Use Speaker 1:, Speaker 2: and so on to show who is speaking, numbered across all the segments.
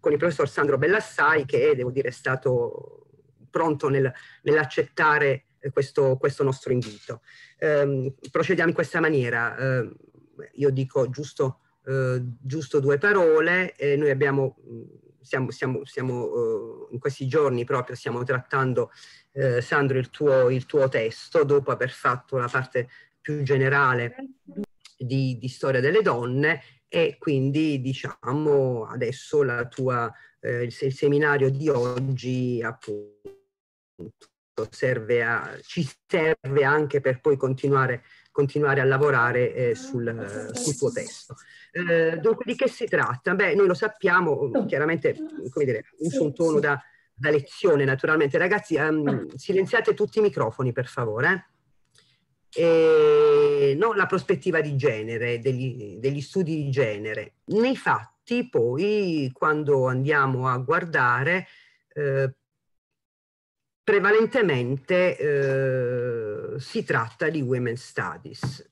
Speaker 1: con il professor Sandro Bellassai che devo dire è stato pronto nel, nell'accettare eh, questo, questo, nostro invito. Eh, procediamo in questa maniera, eh, io dico giusto, eh, giusto due parole, noi abbiamo, mm, siamo, siamo, siamo eh, in questi giorni proprio, stiamo trattando eh, Sandro il tuo, il tuo testo dopo aver fatto la parte più generale di, di storia delle donne e quindi diciamo adesso la tua, eh, il, il seminario di oggi appunto serve a, ci serve anche per poi continuare, continuare a lavorare eh, sul, sul, tuo testo. Eh, dunque di che si tratta? Beh, noi lo sappiamo, chiaramente, come dire, uso un tono da, da lezione naturalmente. Ragazzi, um, silenziate tutti i microfoni per favore. Eh? eh, no, la prospettiva di genere, degli, degli studi di genere. Nei fatti poi, quando andiamo a guardare, eh, prevalentemente eh, si tratta di Women's Studies.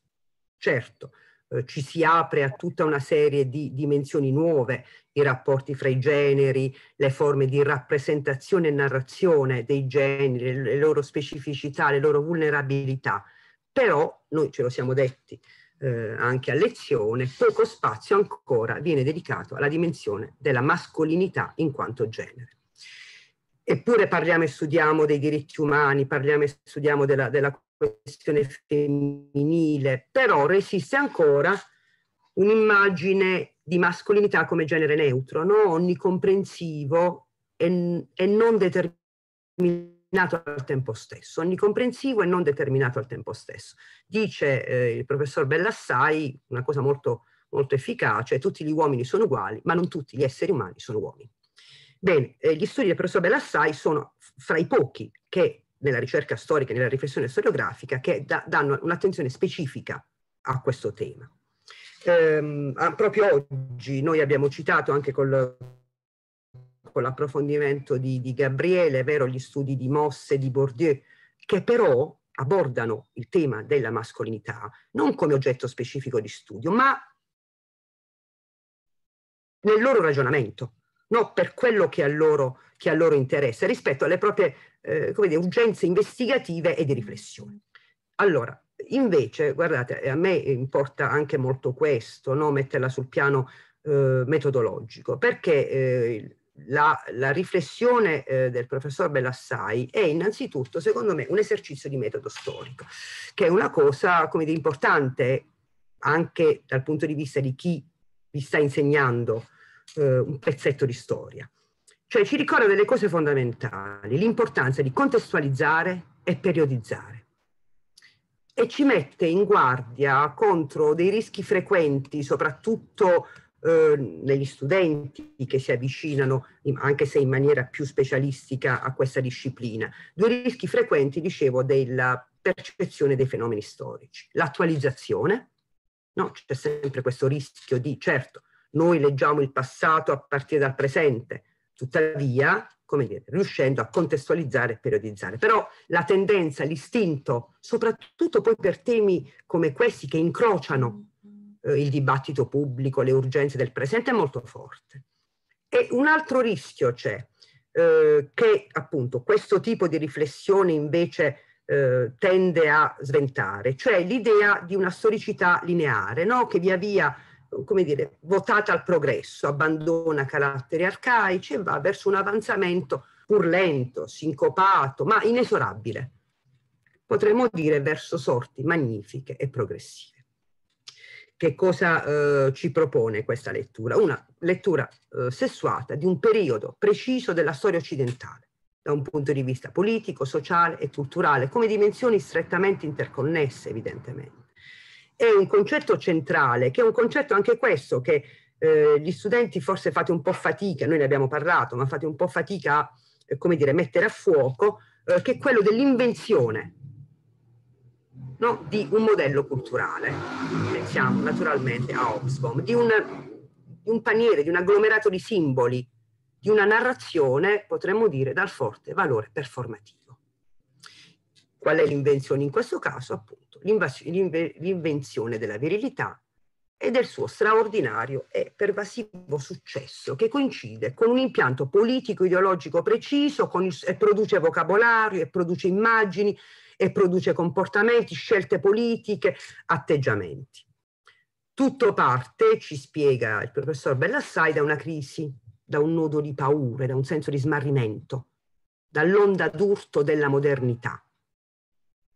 Speaker 1: Certo, eh, ci si apre a tutta una serie di dimensioni nuove, i rapporti fra i generi, le forme di rappresentazione e narrazione dei generi, le loro specificità, le loro vulnerabilità, però noi ce lo siamo detti eh, anche a lezione, poco spazio ancora viene dedicato alla dimensione della mascolinità in quanto genere. Eppure parliamo e studiamo dei diritti umani, parliamo e studiamo della, della questione femminile, però resiste ancora un'immagine di mascolinità come genere neutro, no? onnicomprensivo e, e non determinato determinato al tempo stesso, onnicomprensivo e non determinato al tempo stesso. Dice eh, il professor Bellassai una cosa molto, molto efficace, tutti gli uomini sono uguali, ma non tutti gli esseri umani sono uomini. Bene, eh, gli studi del professor Bellassai sono fra i pochi che nella ricerca storica e nella riflessione storiografica che da, danno un'attenzione specifica a questo tema. Ehm, proprio oggi noi abbiamo citato anche col con l'approfondimento di, di Gabriele, vero, gli studi di Mosse, di Bourdieu, che però abordano il tema della mascolinità non come oggetto specifico di studio, ma nel loro ragionamento, no? per quello che a loro, che a loro interessa, rispetto alle proprie eh, dire, urgenze investigative e di riflessione. Allora, invece, guardate, a me importa anche molto questo, no? metterla sul piano eh, metodologico, perché eh, la, la riflessione eh, del professor Bellassai è innanzitutto, secondo me, un esercizio di metodo storico, che è una cosa, come dire, importante anche dal punto di vista di chi vi sta insegnando eh, un pezzetto di storia. Cioè ci ricorda delle cose fondamentali, l'importanza di contestualizzare e periodizzare e ci mette in guardia contro dei rischi frequenti, soprattutto Ehm, negli studenti che si avvicinano, anche se in maniera più specialistica, a questa disciplina. Due rischi frequenti, dicevo, della percezione dei fenomeni storici. L'attualizzazione, no? c'è sempre questo rischio di, certo, noi leggiamo il passato a partire dal presente, tuttavia, come dire, riuscendo a contestualizzare e periodizzare. Però la tendenza, l'istinto, soprattutto poi per temi come questi che incrociano eh, il dibattito pubblico, le urgenze del presente è molto forte. E un altro rischio c'è, eh, che appunto questo tipo di riflessione invece eh, tende a sventare, cioè l'idea di una storicità lineare, no? che via via come dire, votata al progresso, abbandona caratteri arcaici e va verso un avanzamento pur lento, sincopato, ma inesorabile. Potremmo dire verso sorti magnifiche e progressive che cosa eh, ci propone questa lettura? Una lettura eh, sessuata di un periodo preciso della storia occidentale, da un punto di vista politico, sociale e culturale, come dimensioni strettamente interconnesse evidentemente. È un concetto centrale, che è un concetto anche questo, che eh, gli studenti forse fate un po' fatica, noi ne abbiamo parlato, ma fate un po' fatica a, eh, come mettere a fuoco, eh, che è quello dell'invenzione no? di un modello culturale. Pensiamo naturalmente a Oxfam, di un, di un paniere, di un agglomerato di simboli, di una narrazione, potremmo dire, dal forte valore performativo. Qual è l'invenzione in questo caso? Appunto, l'invenzione della virilità e del suo straordinario e pervasivo successo che coincide con un impianto politico-ideologico preciso il, e produce vocabolario e produce immagini e produce comportamenti, scelte politiche, atteggiamenti. Tutto parte, ci spiega il professor Bellassai, da una crisi, da un nodo di paure, da un senso di smarrimento, dall'onda d'urto della modernità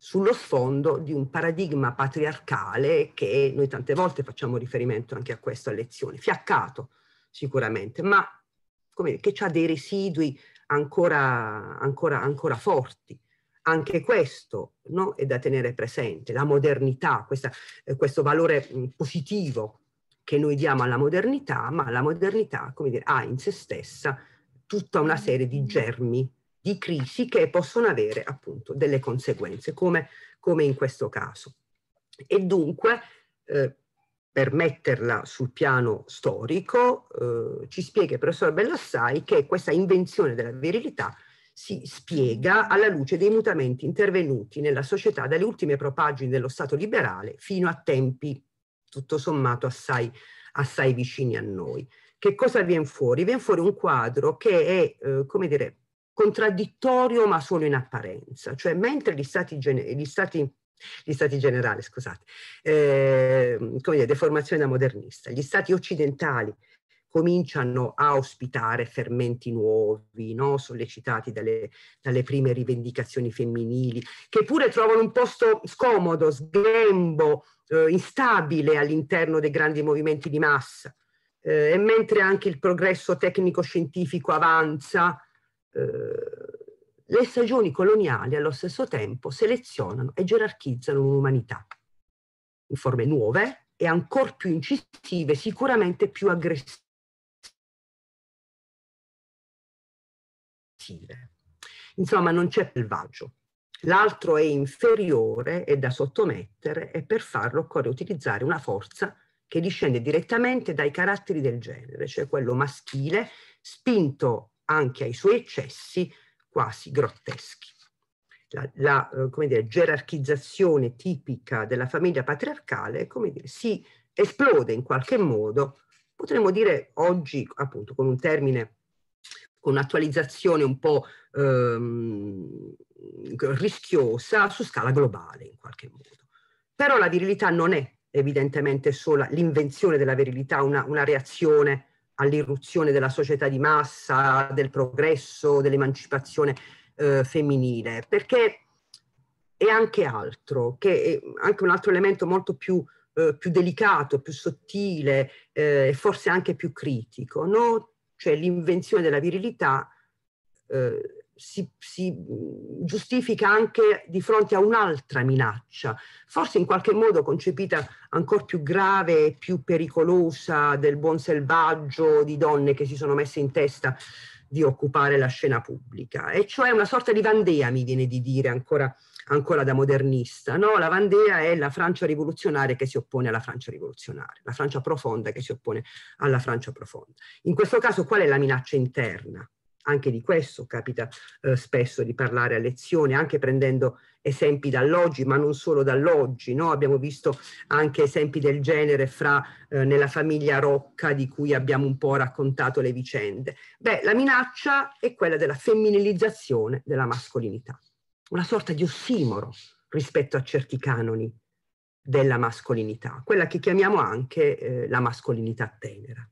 Speaker 1: sullo sfondo di un paradigma patriarcale che noi tante volte facciamo riferimento anche a questo a lezione, fiaccato sicuramente, ma come, che ha dei residui ancora, ancora, ancora forti. Anche questo no, è da tenere presente, la modernità, questa, eh, questo valore mh, mm, positivo che noi diamo alla modernità, ma la modernità dire, ha in se stessa tutta una serie di germi di crisi che possono avere appunto delle conseguenze, come, come in questo caso. E dunque, eh, per metterla sul piano storico, eh, ci spiega il professor Bellassai che questa invenzione della virilità si spiega alla luce dei mutamenti intervenuti nella società dalle ultime propaggini dello Stato liberale fino a tempi tutto sommato assai, assai vicini a noi. Che cosa viene fuori? Viene fuori un quadro che è, eh, come dire, contraddittorio ma solo in apparenza, cioè mentre gli stati, gli stati gli stati generali, scusate, eh, come dire, deformazione da modernista, gli stati occidentali cominciano a ospitare fermenti nuovi, no? sollecitati dalle, dalle, prime rivendicazioni femminili, che pure trovano un posto scomodo, sghembo, eh, instabile all'interno dei grandi movimenti di massa. Eh, e mentre anche il progresso tecnico-scientifico avanza, eh, le stagioni coloniali allo stesso tempo selezionano e gerarchizzano l'umanità in forme nuove e ancora più incisive, sicuramente più aggressive cattive. Insomma, non c'è selvaggio. L'altro è inferiore, è da sottomettere e per farlo occorre utilizzare una forza che discende direttamente dai caratteri del genere, cioè quello maschile, spinto anche ai suoi eccessi quasi grotteschi. La, la eh, dire, gerarchizzazione tipica della famiglia patriarcale come dire, si esplode in qualche modo, potremmo dire oggi appunto con un termine con un'attualizzazione un po' ehm, rischiosa su scala globale in qualche modo. Però la virilità non è evidentemente solo l'invenzione della virilità, una, una reazione all'irruzione della società di massa, del progresso, dell'emancipazione eh, femminile, perché è anche altro, che è anche un altro elemento molto più, eh, più delicato, più sottile eh, e eh, forse anche più critico. No? cioè l'invenzione della virilità eh, si, si, giustifica anche di fronte a un'altra minaccia, forse in qualche modo concepita ancora più grave e più pericolosa del buon selvaggio di donne che si sono messe in testa di occupare la scena pubblica, e cioè una sorta di Vandea, mi viene di dire ancora, ancora da modernista. No, la Vandea è la Francia rivoluzionaria che si oppone alla Francia rivoluzionaria, la Francia profonda che si oppone alla Francia profonda. In questo caso qual è la minaccia interna? anche di questo capita eh, spesso di parlare a lezione, anche prendendo esempi dall'oggi, ma non solo dall'oggi. No? Abbiamo visto anche esempi del genere fra, eh, nella famiglia Rocca di cui abbiamo un po' raccontato le vicende. Beh, la minaccia è quella della femminilizzazione della mascolinità, una sorta di ossimoro rispetto a certi canoni della mascolinità, quella che chiamiamo anche eh, la mascolinità tenera.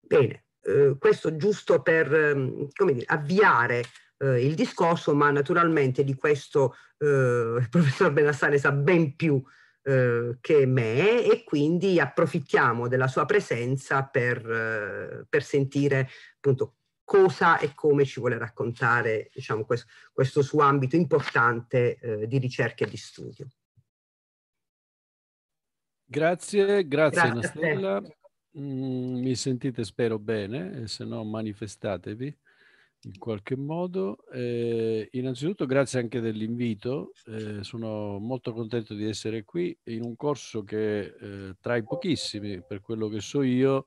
Speaker 1: Bene, eh, questo giusto per ehm, come dire, avviare eh, il discorso, ma naturalmente di questo eh, il professor Benassare sa ben più eh, che me e quindi approfittiamo della sua presenza per, eh, per sentire appunto cosa e come ci vuole raccontare diciamo, questo, questo, suo ambito importante eh, di ricerca e di studio.
Speaker 2: Grazie, grazie, grazie Anastella. Mm, mi sentite spero bene, se no manifestatevi in qualche modo. Eh, innanzitutto grazie anche dell'invito, eh, sono molto contento di essere qui in un corso che eh, tra i pochissimi, per quello che so io,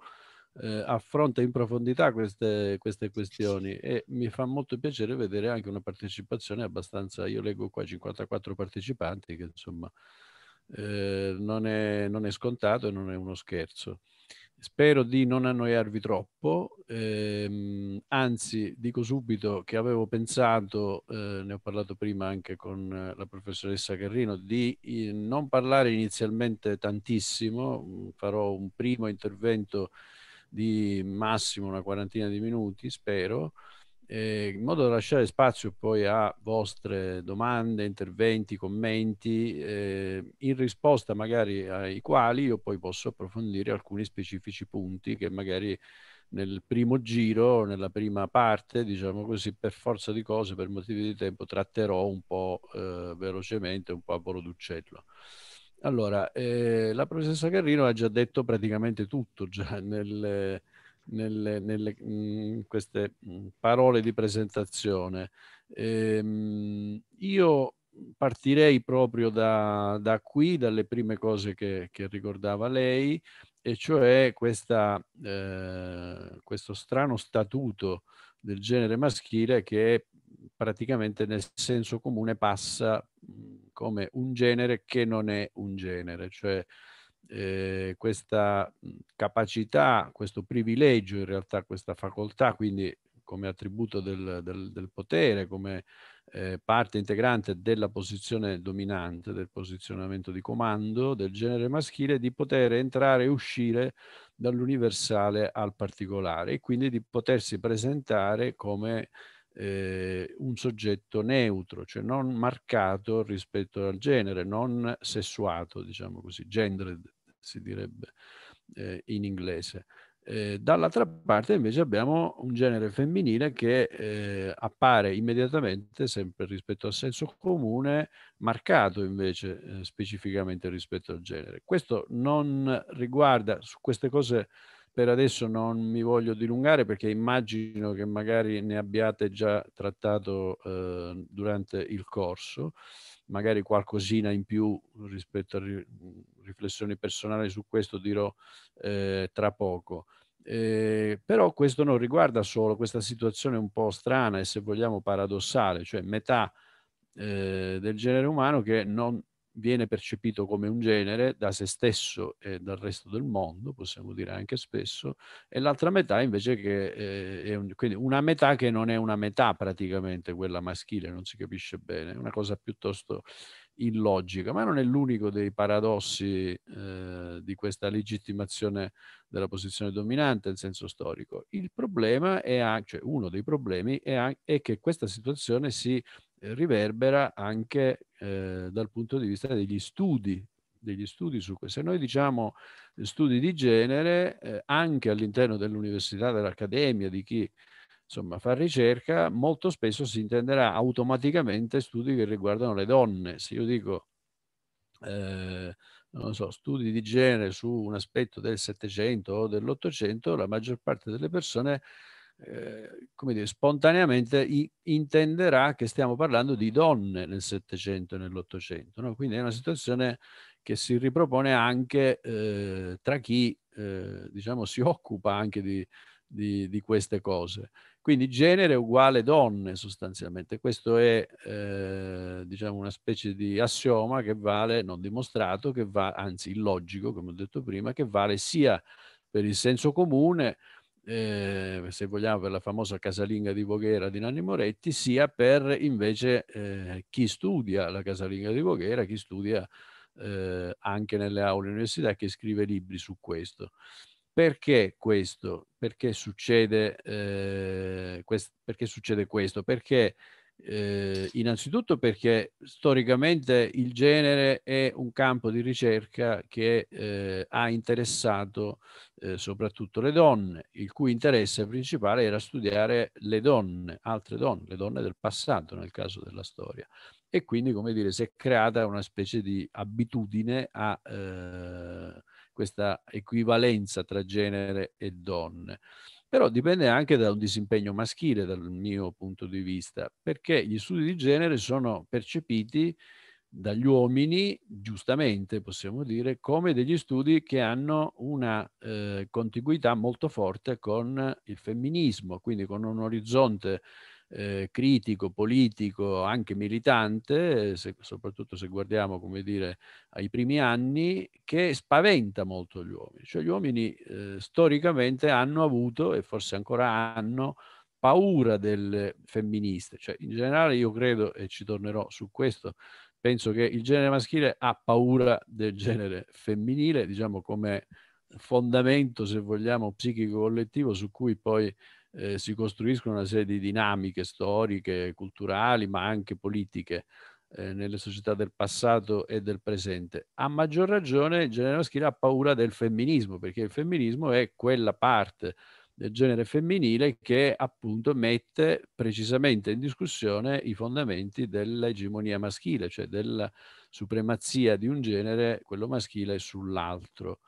Speaker 2: eh, affronta in profondità queste, queste, questioni e mi fa molto piacere vedere anche una partecipazione abbastanza, io leggo qua 54 partecipanti che insomma eh, non è, non, è, scontato e non è uno scherzo. Spero di non annoiarvi troppo, ehm, anzi dico subito che avevo pensato, eh, ne ho parlato prima anche con la professoressa Carrino, di eh, non parlare inizialmente tantissimo, mm, farò un primo intervento di massimo una quarantina di minuti, spero, eh, in modo da lasciare spazio poi a vostre domande, interventi, commenti, eh, in risposta magari ai quali io poi posso approfondire alcuni specifici punti che magari nel primo giro, nella prima parte, diciamo così, per forza di cose, per motivi di tempo, tratterò un po' eh, velocemente, un po' a volo d'uccello. Allora, eh, la professoressa Carrino ha già detto praticamente tutto già nel, nelle, nelle mh, mm, queste mm, parole di presentazione. Ehm, io partirei proprio da, da, qui, dalle prime cose che, che ricordava lei, e cioè questa, eh, questo strano statuto del genere maschile che praticamente nel senso comune passa mm, come un genere che non è un genere, cioè eh, questa capacità, questo privilegio, in realtà questa facoltà, quindi come attributo del, del, del potere, come eh, parte integrante della posizione dominante, del posizionamento di comando del genere maschile, di poter entrare e uscire dall'universale al particolare e quindi di potersi presentare come eh, un soggetto neutro, cioè non marcato rispetto al genere, non sessuato, diciamo così, gendered si direbbe eh, in inglese. Eh, dall'altra parte invece abbiamo un genere femminile che eh, appare immediatamente, sempre rispetto al senso comune, marcato invece eh, specificamente rispetto al genere. Questo non riguarda su queste cose per adesso non mi voglio dilungare perché immagino che magari ne abbiate già trattato eh, durante il corso, magari qualcosina in più rispetto a ri riflessioni personali su questo dirò eh, tra poco. Eh, però questo non riguarda solo questa situazione un po' strana e se vogliamo paradossale, cioè metà eh, del genere umano che non viene percepito come un genere da se stesso e dal resto del mondo, possiamo dire anche spesso, e l'altra metà invece che eh, è un, quindi una metà che non è una metà praticamente, quella maschile, non si capisce bene, è una cosa piuttosto illogica, ma non è l'unico dei paradossi eh, di questa legittimazione della posizione dominante in senso storico. Il problema è, anche, cioè uno dei problemi è, anche, è che questa situazione si riverbera anche eh, dal punto di vista degli studi, degli studi su questo. Se noi diciamo eh, studi di genere, eh, anche all'interno dell'università, dell'accademia, di chi insomma, fa ricerca, molto spesso si intenderà automaticamente studi che riguardano le donne. Se io dico, eh, non so, studi di genere su un aspetto del Settecento o dell'Ottocento, la maggior parte delle persone eh, come dire, spontaneamente intenderà che stiamo parlando di donne nel Settecento e nell'Ottocento. No? Quindi è una situazione che si ripropone anche eh, tra chi eh, diciamo, si occupa anche di, di, di, queste cose. Quindi genere uguale donne sostanzialmente. Questo è eh, diciamo una specie di assioma che vale, non dimostrato, che va, anzi illogico, come ho detto prima, che vale sia per il senso comune eh, se vogliamo, per la famosa casalinga di Voghera di Nanni Moretti, sia per invece eh, chi studia la casalinga di Voghera, chi studia eh, anche nelle aule università, che scrive libri su questo. Perché questo? Perché succede, ehm, quest perché succede questo? Perché eh, innanzitutto perché storicamente il genere è un campo di ricerca che eh, ha interessato eh, soprattutto le donne, il cui interesse principale era studiare le donne, altre donne, le donne del passato nel caso della storia. E quindi, come dire, si è creata una specie di abitudine a eh, questa equivalenza tra genere e donne però dipende anche da un disimpegno maschile dal mio punto di vista, perché gli studi di genere sono percepiti dagli uomini, giustamente possiamo dire, come degli studi che hanno una eh, contiguità molto forte con il femminismo, quindi con un orizzonte eh, critico, politico, anche militante, eh, se, soprattutto se guardiamo come dire, ai primi anni, che spaventa molto gli uomini. Cioè gli uomini eh, storicamente hanno avuto e forse ancora hanno paura del femministe. Cioè, in generale io credo, e ci tornerò su questo, penso che il genere maschile ha paura del genere femminile, diciamo come fondamento, se vogliamo, psichico collettivo su cui poi eh, si costruiscono una serie di dinamiche storiche, culturali, ma anche politiche eh, nelle società del passato e del presente. A maggior ragione General Schiller ha paura del femminismo, perché il femminismo è quella parte del genere femminile che appunto mette precisamente in discussione i fondamenti dell'egemonia maschile, cioè della supremazia di un genere, quello maschile, sull'altro.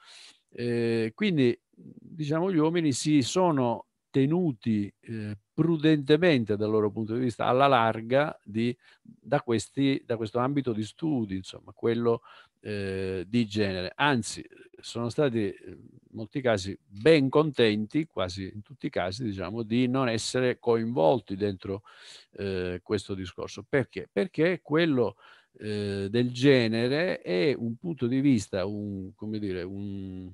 Speaker 2: Eh, quindi diciamo gli uomini si sono tenuti eh, prudentemente dal loro punto di vista alla larga di, da, questi, da, questo ambito di studi, insomma, quello eh, di genere. Anzi, sono stati in molti casi ben contenti, quasi in tutti i casi, diciamo, di non essere coinvolti dentro eh, questo discorso. Perché? Perché quello eh, del genere è un punto di vista, un, come dire, un,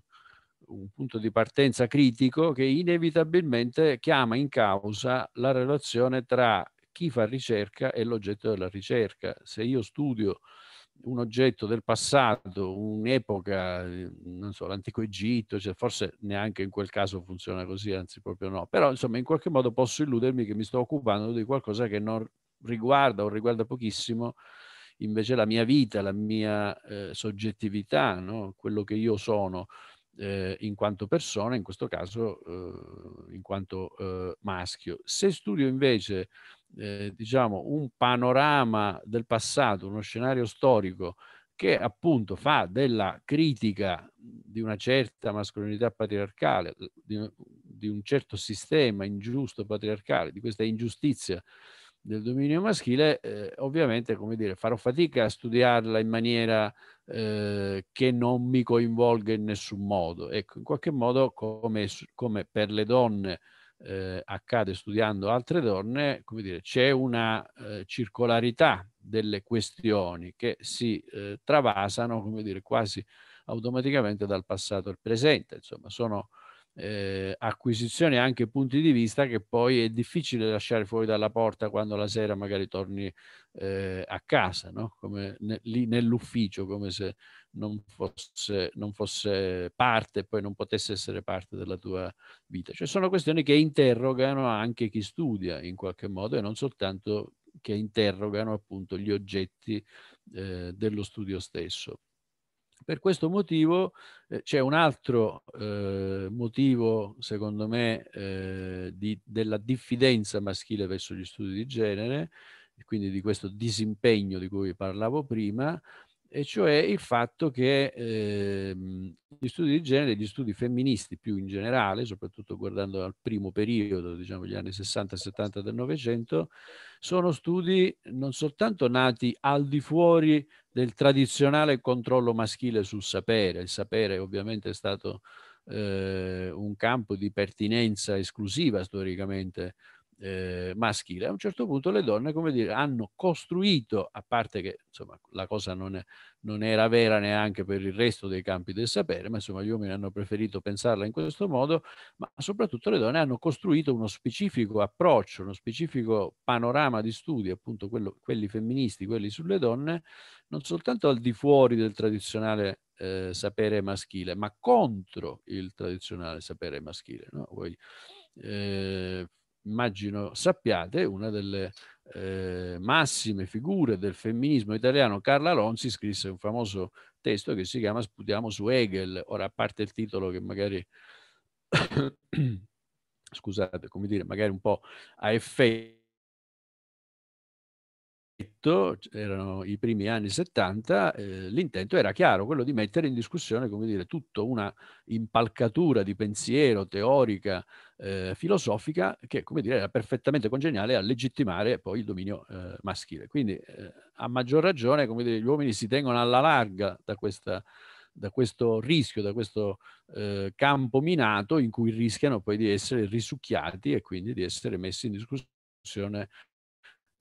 Speaker 2: un punto di partenza critico che inevitabilmente chiama in causa la relazione tra chi fa ricerca e l'oggetto della ricerca. Se io studio un oggetto del passato, un'epoca, eh, non so, l'antico Egitto, cioè forse neanche in quel caso funziona così, anzi proprio no, però insomma in qualche modo posso illudermi che mi sto occupando di qualcosa che non riguarda o riguarda pochissimo invece la mia vita, la mia eh, soggettività, no? quello che io sono eh, in quanto persona, in questo caso eh, in quanto eh, maschio. Se studio invece eh, diciamo un panorama del passato, uno scenario storico che appunto fa della critica di una certa mascolinità patriarcale, di, di un certo sistema ingiusto patriarcale, di questa ingiustizia del dominio maschile, eh, ovviamente come dire, farò fatica a studiarla in maniera Ehm, che non mi coinvolga in nessun modo. Ecco, in qualche modo, come, come per le donne eh, accade studiando altre donne, come dire, c'è una eh, circolarità delle questioni che si ehm, travasano, come dire, quasi automaticamente dal passato al presente. Insomma, sono eh, acquisizioni e anche punti di vista che poi è difficile lasciare fuori dalla porta quando la sera magari torni eh, a casa, no? come ne, lì nell'ufficio, come se non fosse, non fosse parte, poi non potesse essere parte della tua vita. Cioè sono questioni che interrogano anche chi studia in qualche modo e non soltanto che interrogano appunto gli oggetti eh, dello studio stesso. Per questo motivo eh, c'è un altro eh, motivo, secondo me, eh, di, della diffidenza maschile verso gli studi di genere, quindi di questo disimpegno di cui parlavo prima, e cioè il fatto che eh, gli studi di genere, gli studi femministi più in generale, soprattutto guardando al primo periodo, diciamo gli anni 60-70 del Novecento, sono studi non soltanto nati al di fuori del tradizionale controllo maschile sul sapere, il sapere ovviamente è stato eh, un campo di pertinenza esclusiva storicamente eh, maschile, a un certo punto le donne, come dire, hanno costruito, a parte che insomma, la cosa non, è, non era vera neanche per il resto dei campi del sapere, ma insomma gli uomini hanno preferito pensarla in questo modo, ma soprattutto le donne hanno costruito uno specifico approccio, uno specifico panorama di studi, appunto quello, quelli femministi, quelli sulle donne, non soltanto al di fuori del tradizionale eh, sapere maschile, ma contro il tradizionale sapere maschile. No? Voi, eh, immagino sappiate, una delle eh, massime figure del femminismo italiano, Carla Ronzi, scrisse un famoso testo che si chiama Sputiamo su Hegel. Ora, a parte il titolo che magari, scusate, come dire, magari un po' a effetto detto, erano i primi anni 70, eh, l'intento era chiaro, quello di mettere in discussione, come dire, tutta una impalcatura di pensiero teorica, eh, filosofica, che, come dire, era perfettamente congeniale a legittimare poi il dominio eh, maschile. Quindi, eh, a maggior ragione, come dire, gli uomini si tengono alla larga da questa da questo rischio, da questo eh, campo minato in cui rischiano poi di essere risucchiati e quindi di essere messi in discussione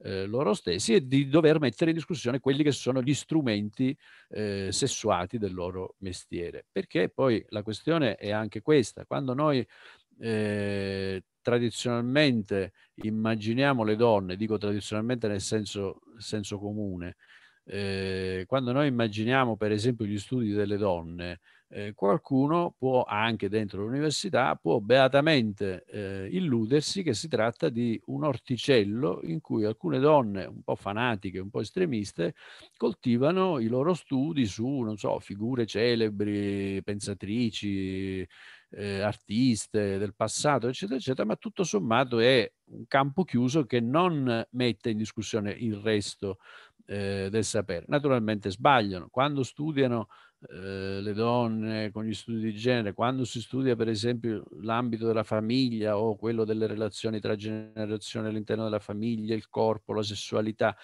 Speaker 2: eh, loro stessi e di dover mettere in discussione quelli che sono gli strumenti eh, sessuati del loro mestiere. Perché poi la questione è anche questa, quando noi eh, tradizionalmente immaginiamo le donne, dico tradizionalmente nel senso, senso comune, eh, quando noi immaginiamo per esempio gli studi delle donne, eh, qualcuno può, anche dentro l'università, può beatamente eh, illudersi che si tratta di un orticello in cui alcune donne un po' fanatiche, un po' estremiste, coltivano i loro studi su, non so, figure celebri, pensatrici, eh, artiste del passato, eccetera, eccetera, ma tutto sommato è un campo chiuso che non mette in discussione il resto eh, del sapere. Naturalmente sbagliano. Quando studiano eh, le donne con gli studi di genere, quando si studia per esempio l'ambito della famiglia o quello delle relazioni tra generazioni all'interno della famiglia, il corpo, la sessualità,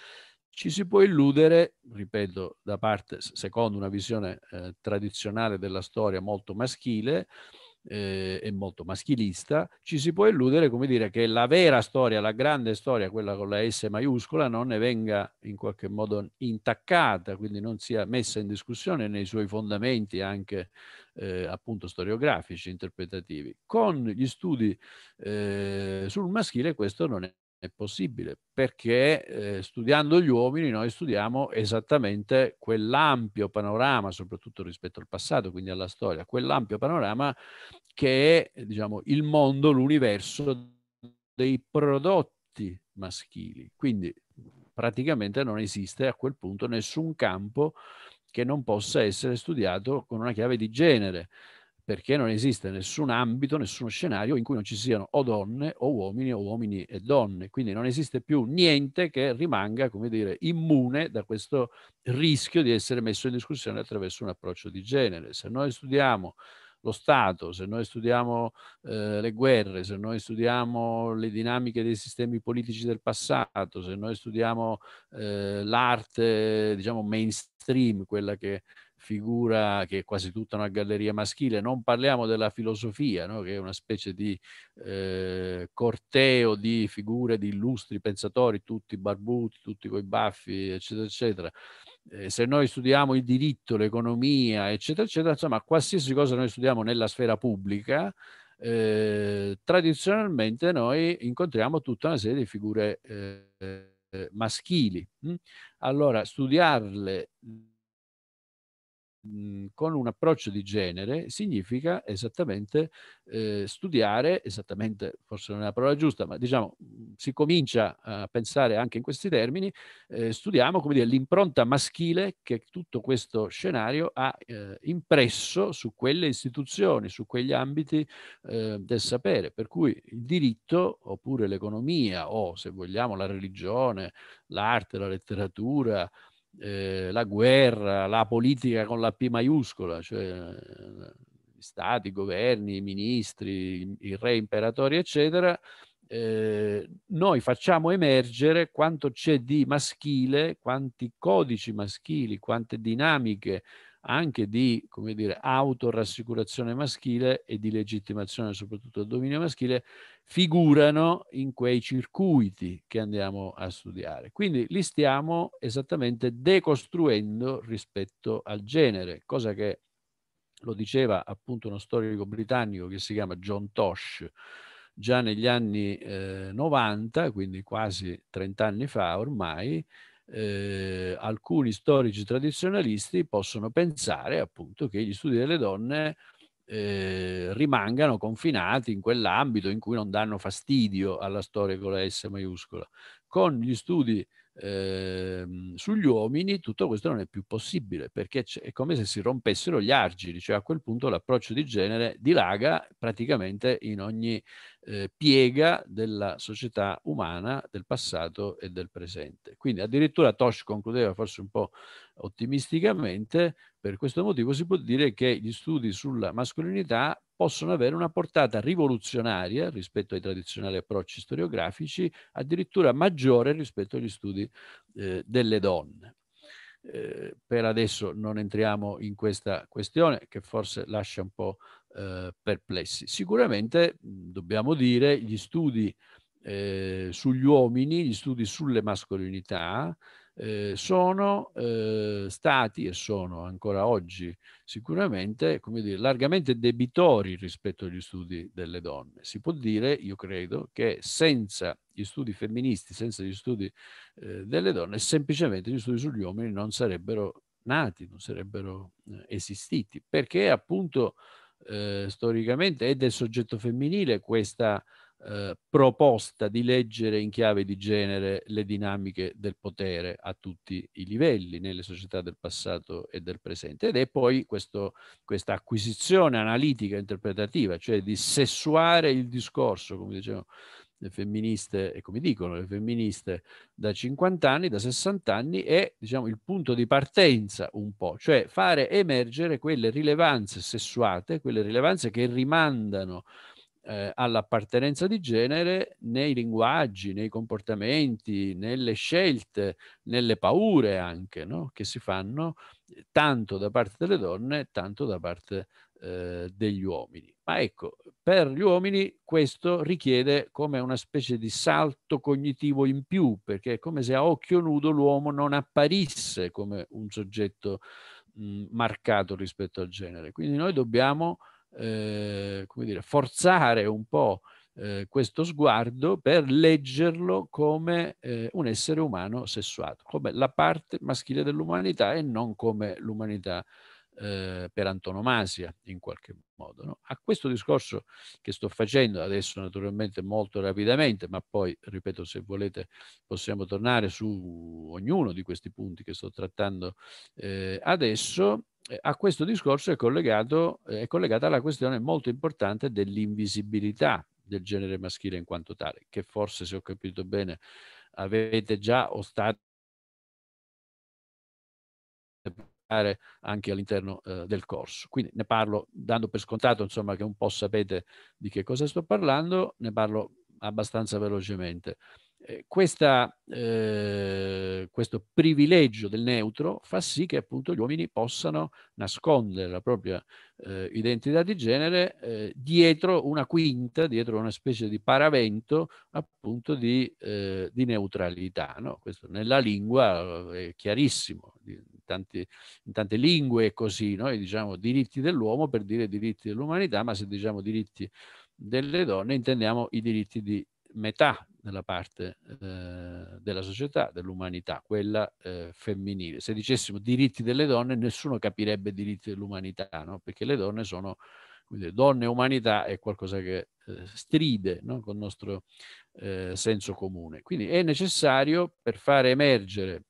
Speaker 2: ci si può illudere, ripeto, da parte, secondo una visione eh, tradizionale della storia molto maschile, eh, e molto maschilista, ci si può illudere, come dire, che la vera storia, la grande storia, quella con la S maiuscola, non ne venga in qualche modo intaccata, quindi non sia messa in discussione nei suoi fondamenti anche eh, appunto storiografici, interpretativi. Con gli studi eh, sul maschile questo non è possibile, perché eh, studiando gli uomini noi studiamo esattamente quell'ampio panorama, soprattutto rispetto al passato, quindi alla storia, quell'ampio panorama che è diciamo, il mondo, l'universo dei prodotti maschili. Quindi praticamente non esiste a quel punto nessun campo che non possa essere studiato con una chiave di genere perché non esiste nessun ambito, nessuno scenario in cui non ci siano o donne o uomini o uomini e donne, quindi non esiste più niente che rimanga, come dire, immune da questo rischio di essere messo in discussione attraverso un approccio di genere. Se noi studiamo lo Stato, se noi studiamo eh, le guerre, se noi studiamo le dinamiche dei sistemi politici del passato, se noi studiamo eh, l'arte, diciamo, mainstream, quella che figura che è quasi tutta una galleria maschile, non parliamo della filosofia, no? che è una specie di eh, corteo di figure di illustri pensatori, tutti barbuti, tutti coi baffi, eccetera, eccetera. Eh, se noi studiamo il diritto, l'economia, eccetera, eccetera, insomma, qualsiasi cosa noi studiamo nella sfera pubblica, eh, tradizionalmente noi incontriamo tutta una serie di figure eh, maschili. Hm? Allora, studiarle con un approccio di genere significa esattamente eh, studiare, esattamente forse non è la parola giusta, ma diciamo si comincia a pensare anche in questi termini, eh, studiamo come dire, l'impronta maschile che tutto questo scenario ha eh, impresso su quelle istituzioni, su quegli ambiti eh, del sapere, per cui il diritto oppure l'economia o se vogliamo la religione, l'arte, la letteratura, eh, la guerra, la politica con la P maiuscola, cioè stati, governi, ministri, i re imperatori, eccetera, eh, noi facciamo emergere quanto c'è di maschile, quanti codici maschili, quante dinamiche anche di come dire, autorassicurazione maschile e di legittimazione soprattutto del dominio maschile figurano in quei circuiti che andiamo a studiare. Quindi li stiamo esattamente decostruendo rispetto al genere, cosa che lo diceva appunto uno storico britannico che si chiama John Tosh già negli anni eh, 90, quindi quasi 30 anni fa ormai, eh, alcuni storici tradizionalisti possono pensare appunto che gli studi delle donne Ehm, rimangano confinati in quell'ambito in cui non danno fastidio alla storia con la S maiuscola. Con gli studi Ehm, sugli uomini tutto questo non è più possibile perché è come se si rompessero gli argini, cioè a quel punto l'approccio di genere dilaga praticamente in ogni eh, piega della società umana del passato e del presente. Quindi addirittura Tosh concludeva forse un po' ottimisticamente, per questo motivo si può dire che gli studi sulla mascolinità possono avere una portata rivoluzionaria rispetto ai tradizionali approcci storiografici, addirittura maggiore rispetto agli studi eh, delle donne. Eh, per adesso non entriamo in questa questione che forse lascia un po' eh, perplessi. Sicuramente mm, dobbiamo dire gli studi eh, sugli uomini, gli studi sulle mascolinità, eh, sono eh, stati e sono ancora oggi sicuramente come dire, largamente debitori rispetto agli studi delle donne. Si può dire, io credo, che senza gli studi femministi, senza gli studi eh, delle donne, semplicemente gli studi sugli uomini non sarebbero nati, non sarebbero eh, esistiti, perché appunto eh, storicamente è del soggetto femminile questa eh, proposta di leggere in chiave di genere le dinamiche del potere a tutti i livelli nelle società del passato e del presente ed è poi questo, questa acquisizione analitica interpretativa, cioè di sessuare il discorso, come dicevano le femministe e come dicono le femministe da 50 anni, da 60 anni è diciamo il punto di partenza un po', cioè fare emergere quelle rilevanze sessuate, quelle rilevanze che rimandano eh, all'appartenenza di genere nei linguaggi, nei comportamenti, nelle scelte, nelle paure anche no? che si fanno eh, tanto da parte delle donne, tanto da parte eh, degli uomini. Ma ecco, per gli uomini questo richiede come una specie di salto cognitivo in più, perché è come se a occhio nudo l'uomo non apparisse come un soggetto mh, mm, marcato rispetto al genere. Quindi noi dobbiamo eh, come dire, forzare un po' eh, questo sguardo per leggerlo come eh, un essere umano sessuato, come la parte maschile dell'umanità e non come l'umanità eh, per antonomasia in qualche modo. No? A questo discorso che sto facendo adesso naturalmente molto rapidamente, ma poi, ripeto, se volete possiamo tornare su ognuno di questi punti che sto trattando eh, adesso, eh, a questo discorso è, eh, è collegata la questione molto importante dell'invisibilità del genere maschile in quanto tale, che forse, se ho capito bene, avete già o state anche all'interno eh, del corso. Quindi ne parlo dando per scontato, insomma, che un po' sapete di che cosa sto parlando, ne parlo abbastanza velocemente. Eh, questa, eh, questo privilegio del neutro fa sì che appunto gli uomini possano nascondere la propria eh, identità di genere eh, dietro una quinta, dietro una specie di paravento appunto di, eh, di neutralità. No? Questo nella lingua è chiarissimo, in tante, in tante lingue è così, noi diciamo diritti dell'uomo per dire diritti dell'umanità, ma se diciamo diritti delle donne intendiamo i diritti di metà della parte eh, della società, dell'umanità, quella eh, femminile. Se dicessimo diritti delle donne, nessuno capirebbe diritti dell'umanità, no? perché le donne sono, quindi donne e umanità è qualcosa che eh, stride no? con il nostro eh, senso comune. Quindi è necessario per fare emergere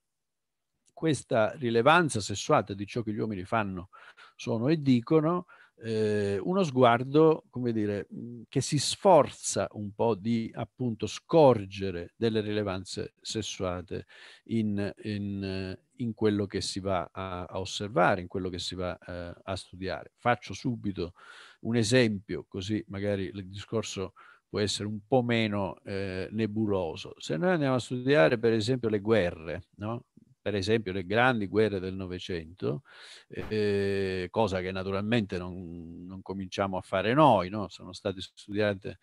Speaker 2: questa rilevanza sessuata di ciò che gli uomini fanno, sono e dicono, eh, uno sguardo, come dire, mm, che si sforza un po' di appunto scorgere delle rilevanze sessuate in, in, in quello che si va a, a, osservare, in quello che si va eh, a studiare. Faccio subito un esempio, così magari il discorso può essere un po' meno eh, nebuloso. Se noi andiamo a studiare per esempio le guerre, no? per esempio le grandi guerre del Novecento, eh, cosa che naturalmente non, non, cominciamo a fare noi, no? sono state studiate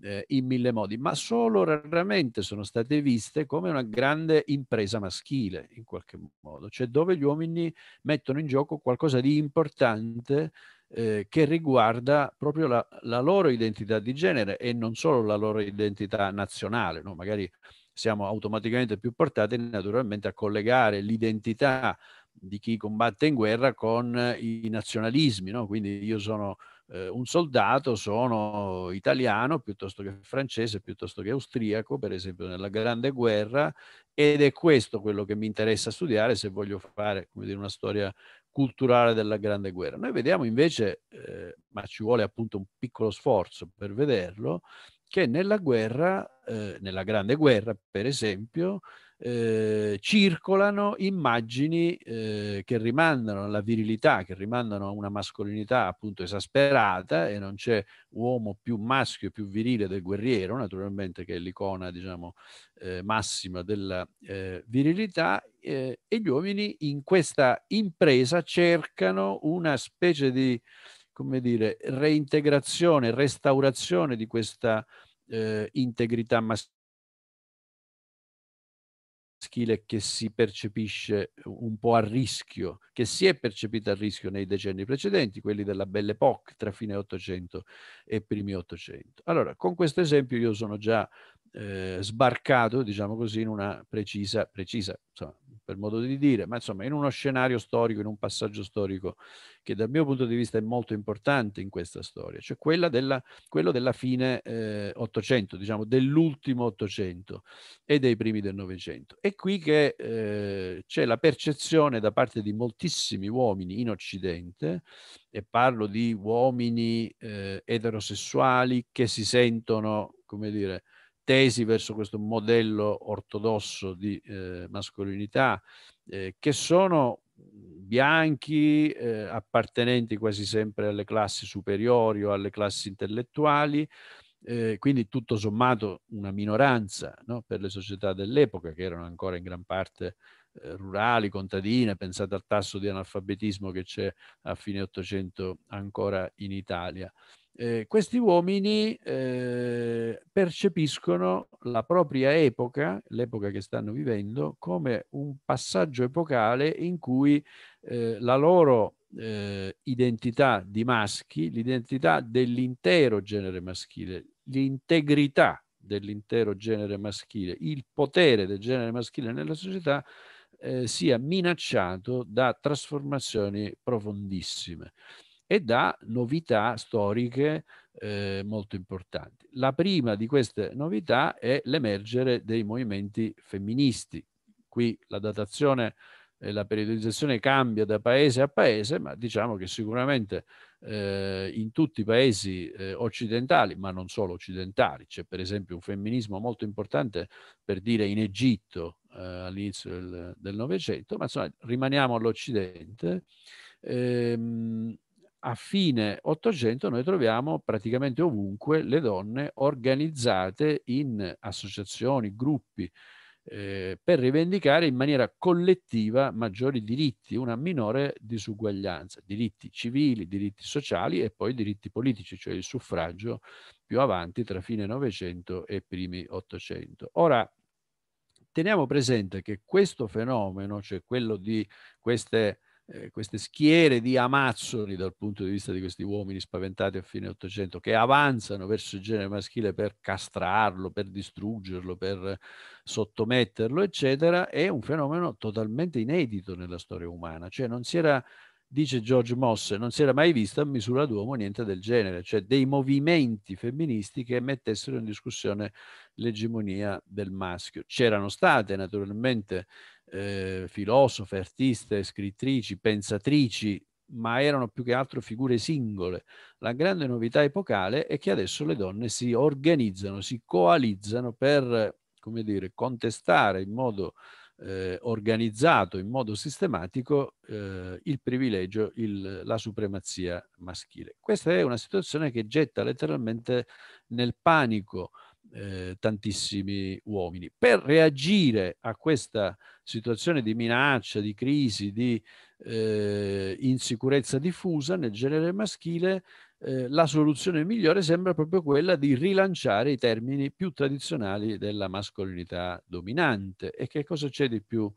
Speaker 2: eh, in mille modi, ma solo raramente sono state viste come una grande impresa maschile, in qualche modo, cioè dove gli uomini mettono in gioco qualcosa di importante eh, che riguarda proprio la, la, loro identità di genere e non solo la loro identità nazionale, no? magari siamo automaticamente più portati naturalmente a collegare l'identità di chi combatte in guerra con i nazionalismi, no? quindi io sono eh, un soldato, sono italiano piuttosto che francese, piuttosto che austriaco, per esempio nella Grande Guerra, ed è questo quello che mi interessa studiare se voglio fare come dire, una storia culturale della Grande Guerra. Noi vediamo invece, eh, ma ci vuole appunto un piccolo sforzo per vederlo, che nella guerra, eh, nella Grande Guerra per esempio, eh, circolano immagini eh, che rimandano alla virilità, che rimandano a una mascolinità appunto esasperata e non c'è uomo più maschio, e più virile del guerriero, naturalmente che è l'icona diciamo eh, massima della eh, virilità eh, e gli uomini in questa impresa cercano una specie di come dire, reintegrazione, restaurazione di questa eh, integrità maschile che si percepisce un po' a rischio, che si è percepita a rischio nei decenni precedenti, quelli della Belle Époque tra fine 800 e primi 800. Allora, con questo esempio io sono già eh, sbarcato, diciamo così, in una precisa, precisa insomma, per modo di dire, ma insomma in uno scenario storico, in un passaggio storico che dal mio punto di vista è molto importante in questa storia, cioè quella della, quello della fine eh, 800, diciamo dell'ultimo 800 e dei primi del Novecento. È qui che eh, c'è la percezione da parte di moltissimi uomini in Occidente, e parlo di uomini eh, eterosessuali che si sentono, come dire, tesi verso questo modello ortodosso di eh, mascolinità, eh, che sono mm, bianchi, eh, appartenenti quasi sempre alle classi superiori o alle classi intellettuali, eh, quindi tutto sommato una minoranza no? per le società dell'epoca, che erano ancora in gran parte eh, rurali, contadine, pensate al tasso di analfabetismo che c'è a fine Ottocento ancora in Italia eh, questi uomini eh, percepiscono la propria epoca, l'epoca che stanno vivendo, come un passaggio epocale in cui eh, la loro eh, identità di maschi, l'identità dell'intero genere maschile, l'integrità dell'intero genere maschile, il potere del genere maschile nella società eh, sia minacciato da trasformazioni profondissime e da novità storiche eh, molto importanti. La prima di queste novità è l'emergere dei movimenti femministi. Qui la datazione e la periodizzazione cambia da paese a paese, ma diciamo che sicuramente eh, in tutti i paesi eh, occidentali, ma non solo occidentali, c'è per esempio un femminismo molto importante per dire in Egitto eh, all'inizio del Novecento, ma insomma rimaniamo all'Occidente. Ehm, a fine Ottocento noi troviamo praticamente ovunque le donne organizzate in associazioni, gruppi, eh, per rivendicare in maniera collettiva maggiori diritti, una minore disuguaglianza, diritti civili, diritti sociali e poi diritti politici, cioè il suffragio più avanti tra fine Novecento e primi Ottocento. Ora, teniamo presente che questo fenomeno, cioè quello di queste eh, queste schiere di amazzoni dal punto di vista di questi uomini spaventati a fine Ottocento che avanzano verso il genere maschile per castrarlo, per distruggerlo, per sottometterlo, eccetera, è un fenomeno totalmente inedito nella storia umana. Cioè non si era dice George Moss, non si era mai vista a misura d'uomo niente del genere, cioè dei movimenti femministi che mettessero in discussione l'egemonia del maschio. C'erano state naturalmente eh, filosofe, artiste, scrittrici, pensatrici, ma erano più che altro figure singole. La grande novità epocale è che adesso le donne si organizzano, si coalizzano per, come dire, contestare in modo eh, organizzato, in modo sistematico, eh, il privilegio, il, la supremazia maschile. Questa è una situazione che getta letteralmente nel panico eh, tantissimi uomini. Per reagire a questa situazione di minaccia, di crisi, di eh, insicurezza diffusa nel genere maschile, eh, la soluzione migliore sembra proprio quella di rilanciare i termini più tradizionali della mascolinità dominante. E che cosa c'è di più?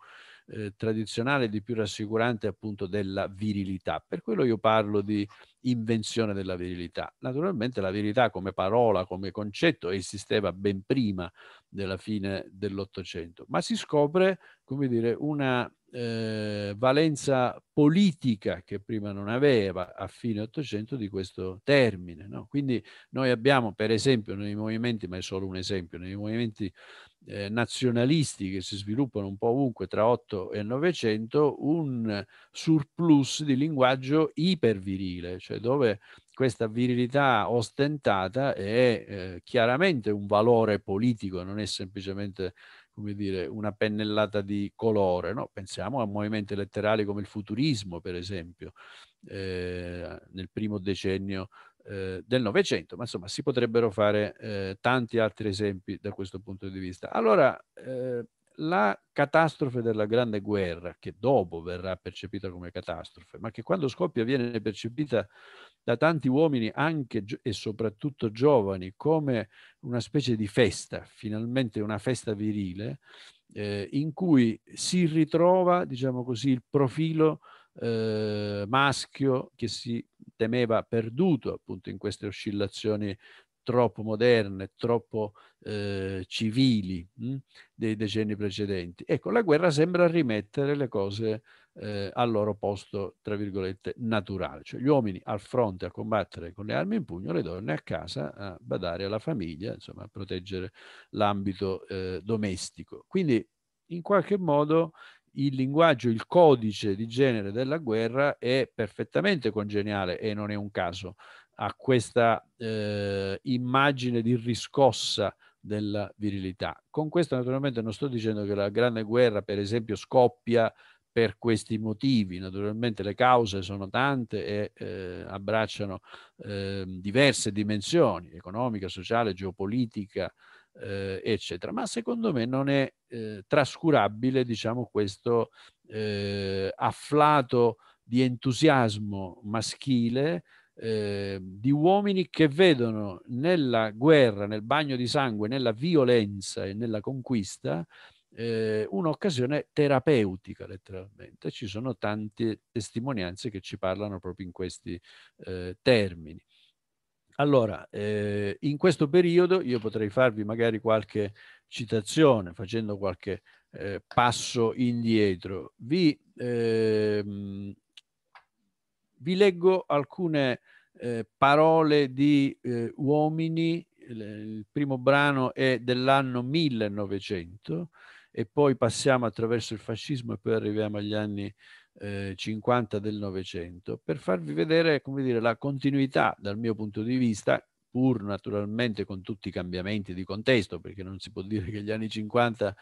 Speaker 2: eh, tradizionale, di più rassicurante appunto della virilità. Per quello io parlo di invenzione della virilità. Naturalmente la virilità come parola, come concetto esisteva ben prima della fine dell'Ottocento, ma si scopre, come dire, una eh, valenza politica che prima non aveva a fine Ottocento di questo termine. No? Quindi noi abbiamo, per esempio, nei movimenti, ma è solo un esempio, nei movimenti eh, nazionalisti che si sviluppano un po' ovunque tra 8 e 900 un surplus di linguaggio ipervirile, cioè dove questa virilità ostentata è eh, chiaramente un valore politico, non è semplicemente come dire, una pennellata di colore. No? Pensiamo a movimenti letterari come il futurismo, per esempio, eh, nel primo decennio eh, del Novecento, ma insomma si potrebbero fare eh, tanti altri esempi da questo punto di vista. Allora, eh, la catastrofe della Grande Guerra, che dopo verrà percepita come catastrofe, ma che quando scoppia viene percepita da tanti uomini, anche e soprattutto giovani, come una specie di festa, finalmente una festa virile, eh, in cui si ritrova, diciamo così, il profilo eh, maschio che si temeva perduto appunto in queste oscillazioni troppo moderne, troppo eh, civili mh, hm, dei decenni precedenti. Ecco, la guerra sembra rimettere le cose eh, al loro posto, tra virgolette, naturale, cioè gli uomini al fronte a combattere con le armi in pugno, le donne a casa a badare alla famiglia, insomma, a proteggere l'ambito eh, domestico. Quindi, in qualche modo, il linguaggio, il codice di genere della guerra è perfettamente congeniale e non è un caso a questa eh, immagine di riscossa della virilità. Con questo naturalmente non sto dicendo che la Grande Guerra, per esempio, scoppia per questi motivi. Naturalmente le cause sono tante e eh, abbracciano eh, diverse dimensioni, economica, sociale, geopolitica, eh, eccetera. Ma secondo me non è eh, trascurabile diciamo, questo eh, afflato di entusiasmo maschile eh, di uomini che vedono nella guerra, nel bagno di sangue, nella violenza e nella conquista eh, un'occasione terapeutica letteralmente. Ci sono tante testimonianze che ci parlano proprio in questi eh, termini. Allora, eh, in questo periodo io potrei farvi magari qualche citazione facendo qualche eh, passo indietro. Vi, ehm, vi leggo alcune eh, parole di eh, uomini, il, il primo brano è dell'anno 1900 e poi passiamo attraverso il fascismo e poi arriviamo agli anni 50 eh, del Novecento, per farvi vedere come dire, la continuità dal mio punto di vista, pur naturalmente con tutti i cambiamenti di contesto, perché non si può dire che gli anni 50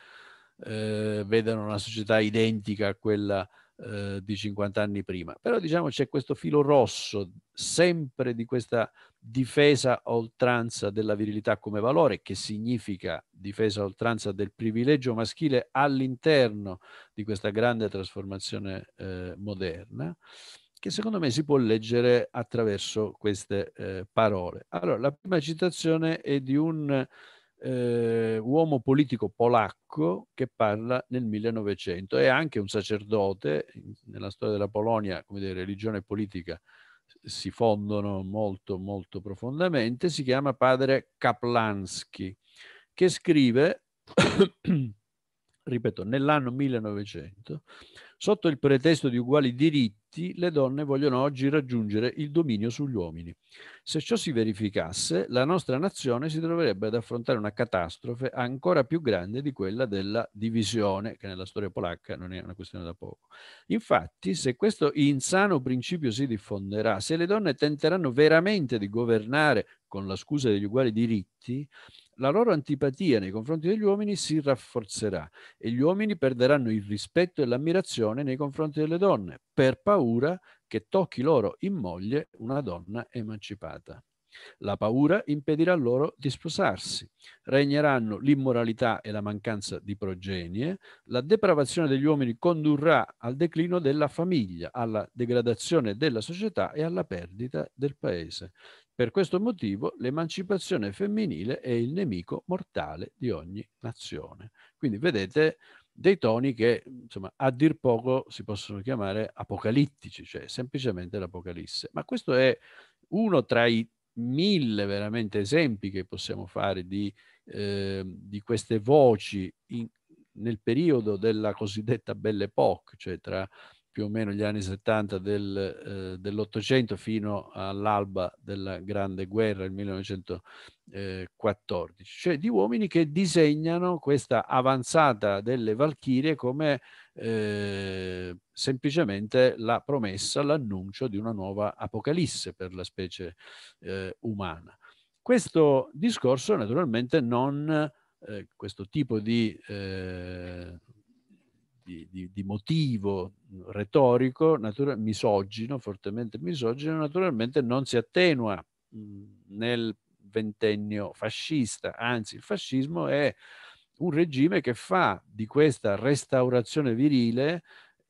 Speaker 2: eh, vedano una società identica a quella eh, di 50 anni prima, però diciamo c'è questo filo rosso sempre di questa difesa a oltranza della virilità come valore, che significa difesa a oltranza del privilegio maschile all'interno di questa grande trasformazione eh, moderna, che secondo me si può leggere attraverso queste eh, parole. Allora, la prima citazione è di un eh, uomo politico polacco che parla nel 1900, è anche un sacerdote nella storia della Polonia, come dire, religione politica si fondono molto molto profondamente, si chiama padre Kaplansky, che scrive, ripeto, nell'anno 1900, sotto il pretesto di uguali diritti, diritti, le donne vogliono oggi raggiungere il dominio sugli uomini. Se ciò si verificasse, la nostra nazione si troverebbe ad affrontare una catastrofe ancora più grande di quella della divisione, che nella storia polacca non è una questione da poco. Infatti, se questo insano principio si diffonderà, se le donne tenteranno veramente di governare con la scusa degli uguali diritti, la loro antipatia nei confronti degli uomini si rafforzerà e gli uomini perderanno il rispetto e l'ammirazione nei confronti delle donne, per paura che tocchi loro in moglie una donna emancipata. La paura impedirà loro di sposarsi. Regneranno l'immoralità e la mancanza di progenie. La depravazione degli uomini condurrà al declino della famiglia, alla degradazione della società e alla perdita del paese. Per questo motivo l'emancipazione femminile è il nemico mortale di ogni nazione. Quindi vedete dei toni che, insomma, a dir poco si possono chiamare apocalittici, cioè semplicemente l'apocalisse. Ma questo è uno tra i mille veramente esempi che possiamo fare di, eh, di queste voci in, nel periodo della cosiddetta Belle Époque, cioè tra più o meno gli anni 70 del, eh, dell'Ottocento fino all'alba della Grande Guerra, il 1914, cioè di uomini che disegnano questa avanzata delle Valchirie come eh, semplicemente la promessa, l'annuncio di una nuova apocalisse per la specie eh, umana. Questo discorso naturalmente non, eh, questo tipo di eh, di, di, di motivo retorico, natura, misogino, fortemente misogino, naturalmente non si attenua mh, mhmm, nel ventennio fascista, anzi il fascismo è un regime che fa di questa restaurazione virile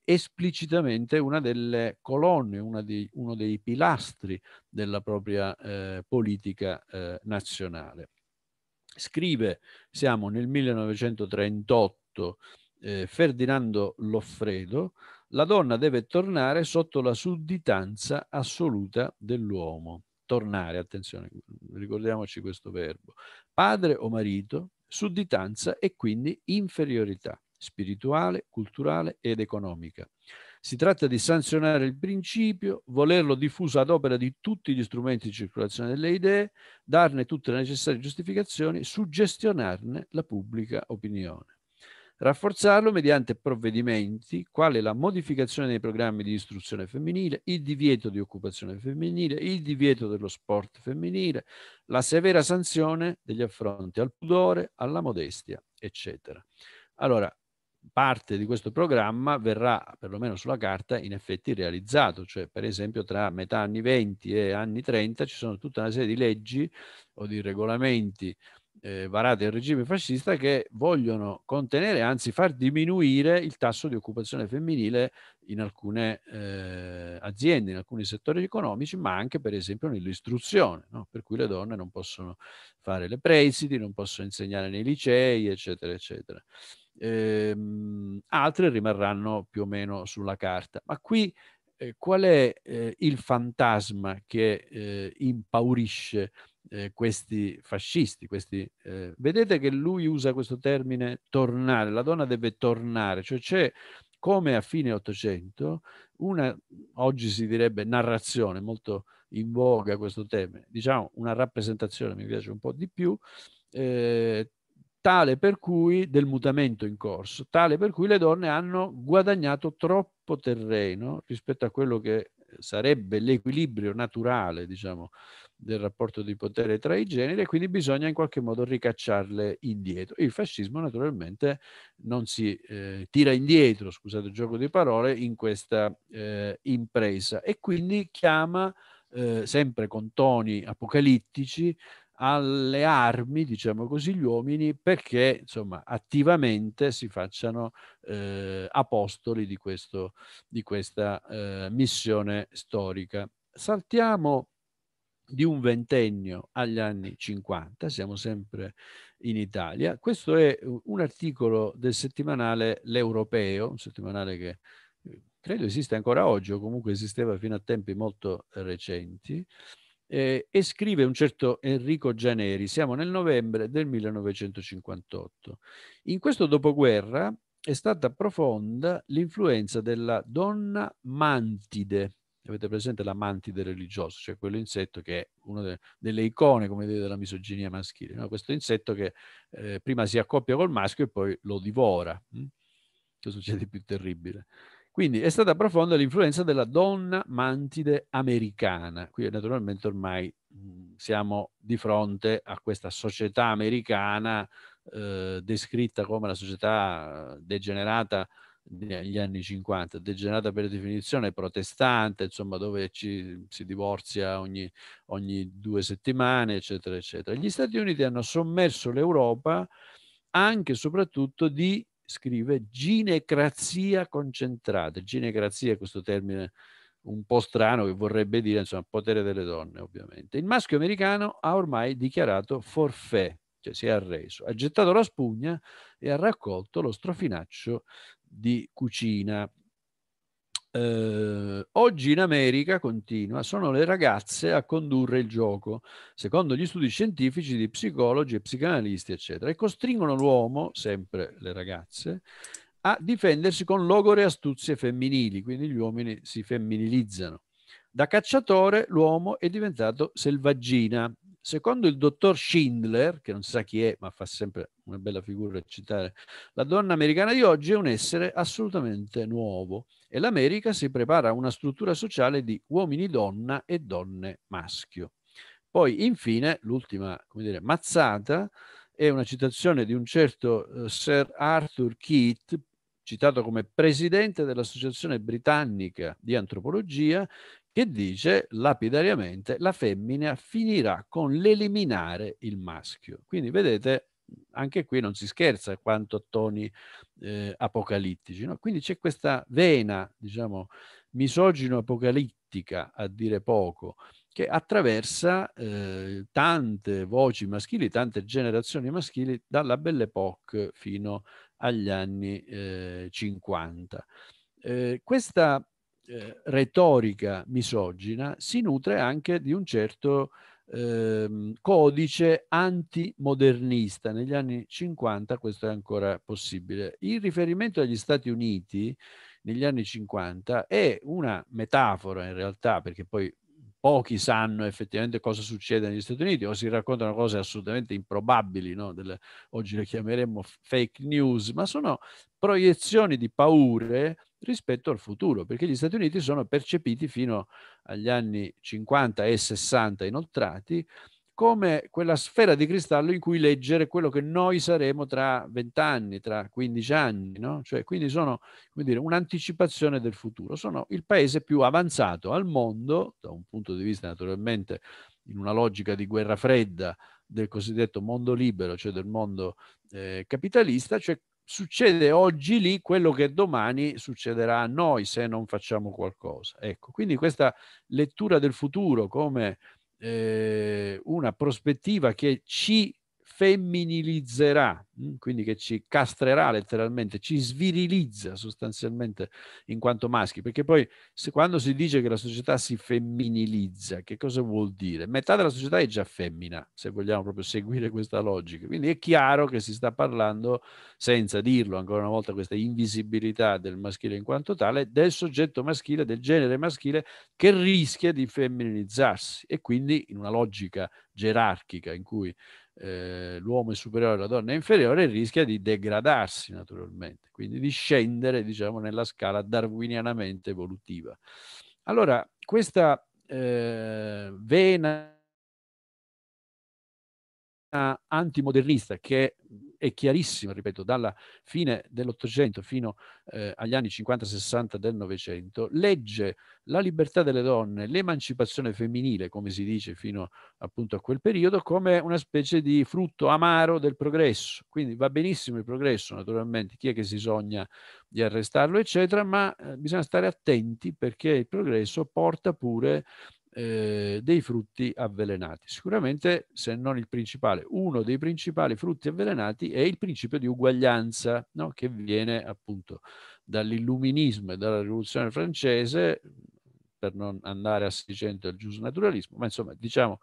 Speaker 2: esplicitamente una delle colonne, una di, uno dei pilastri della propria eh, politica eh, nazionale. Scrive, siamo nel 1938, eh, Ferdinando Loffredo, la donna deve tornare sotto la sudditanza assoluta dell'uomo. Tornare, attenzione, ricordiamoci questo verbo. Padre o marito, sudditanza e quindi inferiorità spirituale, culturale ed economica. Si tratta di sanzionare il principio, volerlo diffuso ad opera di tutti gli strumenti di circolazione delle idee, darne tutte le necessarie giustificazioni, suggestionarne la pubblica opinione rafforzarlo mediante provvedimenti quale la modificazione dei programmi di istruzione femminile, il divieto di occupazione femminile, il divieto dello sport femminile, la severa sanzione degli affronti al pudore, alla modestia, eccetera. Allora, parte di questo programma verrà, perlomeno sulla carta, in effetti realizzato, cioè per esempio tra metà anni 20 e anni 30 ci sono tutta una serie di leggi o di regolamenti eh, varate il regime fascista che vogliono contenere, anzi far diminuire il tasso di occupazione femminile in alcune eh, aziende, in alcuni settori economici, ma anche per esempio nell'istruzione, no? per cui le donne non possono fare le presidi, non possono insegnare nei licei, eccetera, eccetera. Ehm, altre rimarranno più o meno sulla carta. Ma qui eh, qual è eh, il fantasma che eh, impaurisce eh, questi fascisti. Questi, eh, vedete che lui usa questo termine tornare, la donna deve tornare, cioè c'è come a fine Ottocento una, oggi si direbbe narrazione, molto in voga questo tema, diciamo una rappresentazione, mi piace un po' di più, eh, tale per cui, del mutamento in corso, tale per cui le donne hanno guadagnato troppo terreno rispetto a quello che sarebbe l'equilibrio naturale, diciamo, del rapporto di potere tra i generi e quindi bisogna in qualche modo ricacciarle indietro. Il fascismo naturalmente non si eh, tira indietro, scusate il gioco di parole, in questa eh, impresa e quindi chiama eh, sempre con toni apocalittici alle armi, diciamo così, gli uomini perché insomma attivamente si facciano eh, apostoli di, questo, di questa eh, missione storica. Saltiamo di un ventennio agli anni 50, siamo sempre in Italia. Questo è un articolo del settimanale L'Europeo, un settimanale che eh, credo esiste ancora oggi o comunque esisteva fino a tempi molto recenti, eh, e scrive un certo Enrico Gianeri, siamo nel novembre del 1958. In questo dopoguerra è stata profonda l'influenza della donna mantide, Avete presente la mantide religiosa, cioè quell'insetto che è una de- delle icone, come vedete, della misoginia maschile. No? Questo insetto che eh, prima si accoppia col maschio e poi lo divora. Hm? Che succede di più terribile? Quindi è stata profonda l'influenza della donna mantide americana. Qui naturalmente ormai siamo di fronte a questa società americana eh, descritta come la società degenerata negli anni 50, degenerata per definizione, protestante, insomma, dove ci, si divorzia ogni, ogni due settimane, eccetera, eccetera. Gli Stati Uniti hanno sommerso l'Europa anche e soprattutto di, scrive, ginecrazia concentrata. Ginecrazia è questo termine un po' strano che vorrebbe dire, insomma, potere delle donne, ovviamente. Il maschio americano ha ormai dichiarato forfè, cioè si è arreso, ha gettato la spugna e ha raccolto lo strofinaccio di cucina. Eh, oggi in America, continua, sono le ragazze a condurre il gioco, secondo gli studi scientifici di psicologi e psicanalisti, eccetera, e costringono l'uomo, sempre le ragazze, a difendersi con logore e astuzie femminili, quindi gli uomini si femminilizzano. Da cacciatore l'uomo è diventato selvaggina, Secondo il dottor Schindler, che non sa chi è, ma fa sempre una bella figura citare, la donna americana di oggi è un essere assolutamente nuovo e l'America si prepara a una struttura sociale di uomini donna e donne maschio. Poi, infine, l'ultima, come dire, mazzata è una citazione di un certo eh, Sir Arthur Keith, citato come presidente dell'Associazione Britannica di Antropologia, che dice lapidariamente la femmina finirà con l'eliminare il maschio. Quindi vedete, anche qui non si scherza quanto a toni eh, apocalittici. No? Quindi c'è questa vena, diciamo, misogino-apocalittica, a dire poco, che attraversa eh, tante voci maschili, tante generazioni maschili, dalla Belle Époque fino agli anni eh, 50. Eh, questa eh, retorica misogina si nutre anche di un certo eh, codice antimodernista. Negli anni 50 questo è ancora possibile. Il riferimento agli Stati Uniti negli anni 50 è una metafora in realtà, perché poi pochi sanno effettivamente cosa succede negli Stati Uniti o si raccontano cose assolutamente improbabili, no? Delle, oggi le chiameremmo fake news, ma sono proiezioni di paure rispetto al futuro, perché gli Stati Uniti sono percepiti fino agli anni 50 e 60 inoltrati come quella sfera di cristallo in cui leggere quello che noi saremo tra vent'anni, tra 15 anni, no? cioè, quindi sono dire, un'anticipazione del futuro. Sono il paese più avanzato al mondo, da un punto di vista naturalmente in una logica di guerra fredda del cosiddetto mondo libero, cioè del mondo eh, capitalista, cioè succede oggi lì quello che domani succederà a noi se non facciamo qualcosa. Ecco, quindi questa lettura del futuro come eh, una prospettiva che ci femminilizzerà Mm, quindi che ci castrerà letteralmente, ci svirilizza sostanzialmente in quanto maschi, perché poi se, quando si dice che la società si femminilizza, che cosa vuol dire? Metà della società è già femmina, se vogliamo proprio seguire questa logica, quindi è chiaro che si sta parlando, senza dirlo ancora una volta, questa invisibilità del maschile in quanto tale, del soggetto maschile, del genere maschile che rischia di femminilizzarsi e quindi in una logica gerarchica in cui eh, l'uomo è superiore alla donna è inferiore, superiore rischia di degradarsi naturalmente, quindi di scendere diciamo, nella scala darwinianamente evolutiva. Allora, questa eh, vena antimodernista che è chiarissimo, ripeto, dalla fine dell'Ottocento fino eh, agli anni 50-60 del Novecento, legge la libertà delle donne, l'emancipazione femminile, come si dice fino appunto a quel periodo, come una specie di frutto amaro del progresso. Quindi va benissimo il progresso, naturalmente, chi è che si sogna di arrestarlo, eccetera, ma eh, bisogna stare attenti perché il progresso porta pure eh, dei frutti avvelenati. Sicuramente, se non il principale, uno dei principali frutti avvelenati è il principio di uguaglianza, no? che viene appunto dall'illuminismo e dalla rivoluzione francese, per non andare a 600 al naturalismo, ma insomma diciamo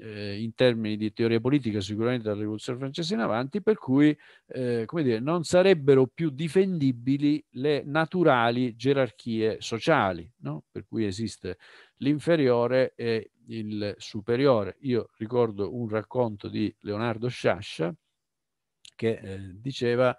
Speaker 2: eh, in termini di teoria politica sicuramente dalla rivoluzione francese in avanti, per cui eh, come dire, non sarebbero più difendibili le naturali gerarchie sociali, no? per cui esiste l'inferiore e il superiore. Io ricordo un racconto di Leonardo Sciascia che eh, diceva,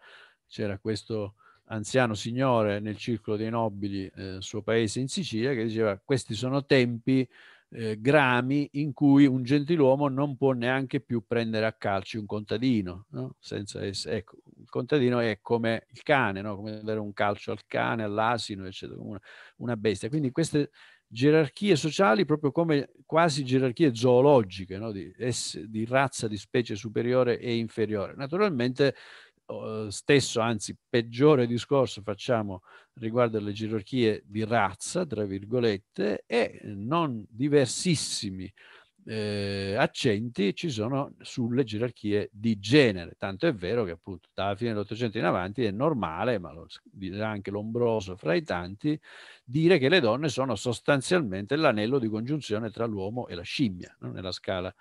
Speaker 2: c'era questo anziano signore nel circolo dei nobili, eh, suo paese in Sicilia, che diceva questi sono tempi eh, grami in cui un gentiluomo non può neanche più prendere a calci un contadino. No? Essere, ecco, il contadino è come il cane, no? come dare un calcio al cane, all'asino, eccetera, come una, una bestia. Quindi queste gerarchie sociali, proprio come quasi gerarchie zoologiche, no? di, di razza, di specie superiore e inferiore. Naturalmente eh, stesso, anzi peggiore discorso facciamo riguardo alle gerarchie di razza, tra virgolette, e non diversissimi eh, accenti ci sono sulle gerarchie di genere. Tanto è vero che appunto dalla fine dell'Ottocento in avanti è normale, ma lo dirà anche Lombroso fra i tanti, dire che le donne sono sostanzialmente l'anello di congiunzione tra l'uomo e la scimmia, no? nella scala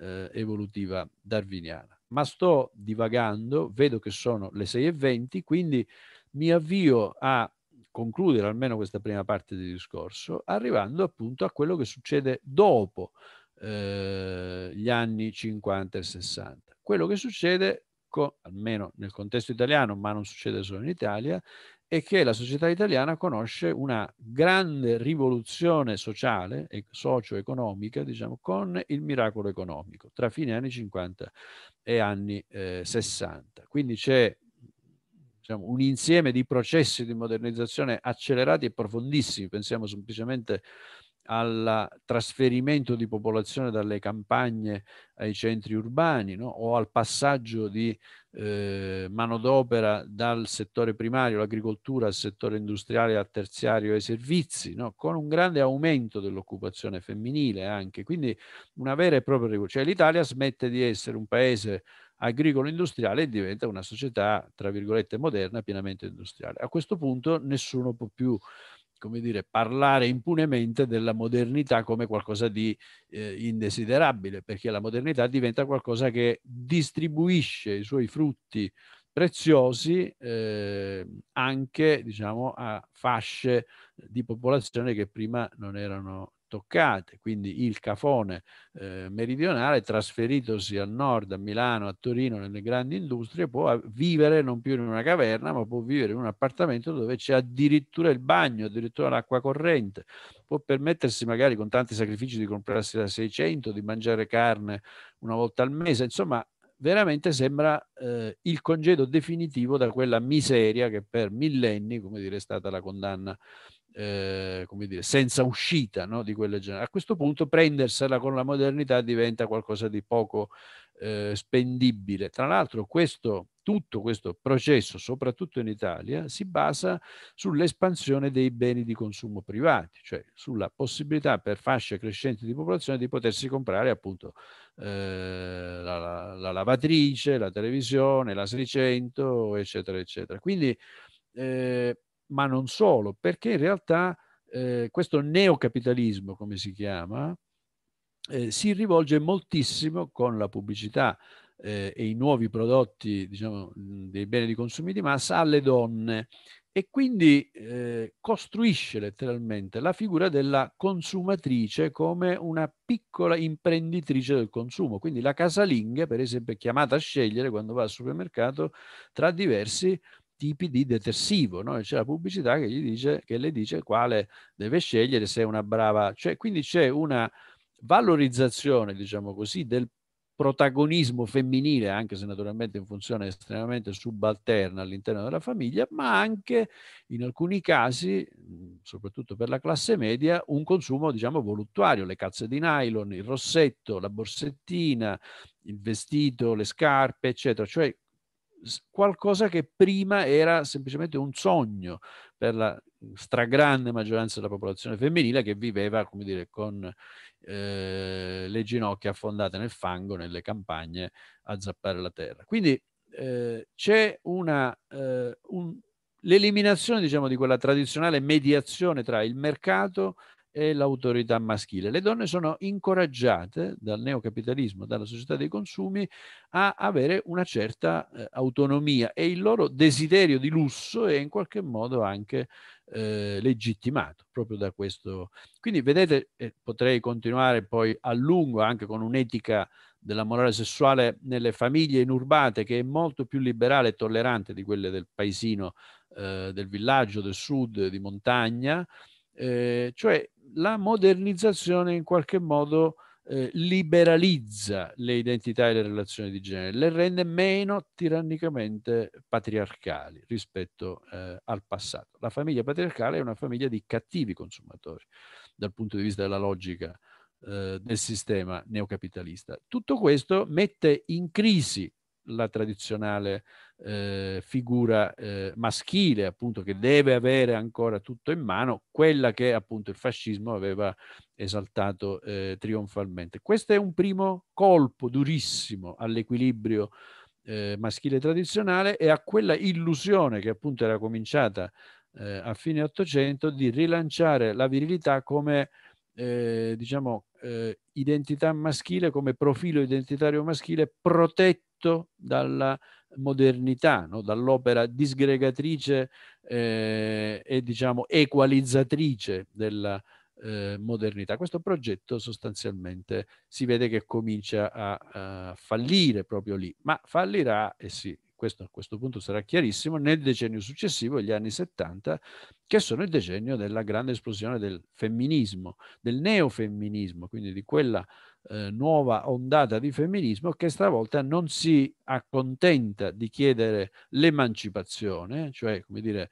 Speaker 2: eh, evolutiva darwiniana ma sto divagando, vedo che sono le 6.20, quindi mi avvio a concludere almeno questa prima parte del discorso, arrivando appunto a quello che succede dopo eh, gli anni 50 e 60. Quello che succede, co- almeno nel contesto italiano, ma non succede solo in Italia, è che la società italiana conosce una grande rivoluzione sociale e socio-economica, diciamo, con il miracolo economico tra fine anni 50 e anni eh, 60. Quindi c'è diciamo, un insieme di processi di modernizzazione accelerati e profondissimi, pensiamo semplicemente a al trasferimento di popolazione dalle campagne ai centri urbani no? o al passaggio di eh, manodopera dal settore primario, l'agricoltura, al settore industriale, al terziario e ai servizi, no? con un grande aumento dell'occupazione femminile anche. Quindi una vera e propria rivoluzione. Cioè l'Italia smette di essere un paese agricolo-industriale e diventa una società, tra virgolette, moderna, pienamente industriale. A questo punto nessuno può più come dire, parlare impunemente della modernità come qualcosa di eh, indesiderabile, perché la modernità diventa qualcosa che distribuisce i suoi frutti preziosi eh, anche diciamo, a fasce di popolazione che prima non erano toccate, quindi il cafone eh, meridionale trasferitosi al nord, a Milano, a Torino, nelle grandi industrie, può vivere non più in una caverna, ma può vivere in un appartamento dove c'è addirittura il bagno, addirittura l'acqua corrente, può permettersi magari con tanti sacrifici di comprarsi da 600, di mangiare carne una volta al mese, insomma veramente sembra eh, il congedo definitivo da quella miseria che per millenni, come dire, è stata la condanna eh, come dire, senza uscita no, di quelle generazioni. A questo punto prendersela con la modernità diventa qualcosa di poco eh, spendibile. Tra l'altro questo, tutto questo processo, soprattutto in Italia, si basa sull'espansione dei beni di consumo privati, cioè sulla possibilità per fasce crescenti di popolazione di potersi comprare appunto eh, la, la, la, lavatrice, la televisione, la 600, eccetera, eccetera. Quindi eh, ma non solo, perché in realtà eh, questo neocapitalismo, come si chiama, eh, si rivolge moltissimo con la pubblicità eh, e i nuovi prodotti diciamo, dei beni di consumo di massa alle donne e quindi eh, costruisce letteralmente la figura della consumatrice come una piccola imprenditrice del consumo. Quindi la casalinga, per esempio, è chiamata a scegliere quando va al supermercato tra diversi tipi di detersivo, no? c'è la pubblicità che, gli dice, che le dice quale deve scegliere se è una brava, cioè, quindi c'è una valorizzazione, diciamo così, del protagonismo femminile, anche se naturalmente in funzione estremamente subalterna all'interno della famiglia, ma anche in alcuni casi, soprattutto per la classe media, un consumo diciamo voluttuario, le calze di nylon, il rossetto, la borsettina, il vestito, le scarpe, eccetera, cioè qualcosa che prima era semplicemente un sogno per la stragrande maggioranza della popolazione femminile che viveva, come dire, con eh, le ginocchia affondate nel fango, nelle campagne, a zappare la terra. Quindi eh, c'è una, eh, un, l'eliminazione, diciamo, di quella tradizionale mediazione tra il mercato e l'autorità maschile. Le donne sono incoraggiate dal neocapitalismo, dalla società dei consumi, a avere una certa eh, autonomia e il loro desiderio di lusso è in qualche modo anche eh, legittimato proprio da questo. Quindi vedete, eh, potrei continuare poi a lungo anche con un'etica della morale sessuale nelle famiglie inurbate che è molto più liberale e tollerante di quelle del paesino, eh, del villaggio, del sud, di montagna. Eh, cioè la modernizzazione in qualche modo eh, liberalizza le identità e le relazioni di genere, le rende meno tirannicamente patriarcali rispetto eh, al passato. La famiglia patriarcale è una famiglia di cattivi consumatori dal punto di vista della logica eh, del sistema neocapitalista. Tutto questo mette in crisi la tradizionale eh, figura eh, maschile, appunto, che deve avere ancora tutto in mano, quella che appunto il fascismo aveva esaltato eh, trionfalmente. Questo è un primo colpo durissimo all'equilibrio eh, maschile tradizionale e a quella illusione che appunto era cominciata eh, a fine Ottocento di rilanciare la virilità come eh, diciamo, eh, identità maschile, come profilo identitario maschile protetto dalla modernità, no? dall'opera disgregatrice eh, e diciamo equalizzatrice della eh, modernità. Questo progetto sostanzialmente si vede che comincia a, a fallire proprio lì, ma fallirà, e eh sì, questo a questo punto sarà chiarissimo, nel decennio successivo, gli anni 70, che sono il decennio della grande esplosione del femminismo, del neofemminismo, quindi di quella eh, nuova ondata di femminismo che stavolta non si accontenta di chiedere l'emancipazione, cioè come dire,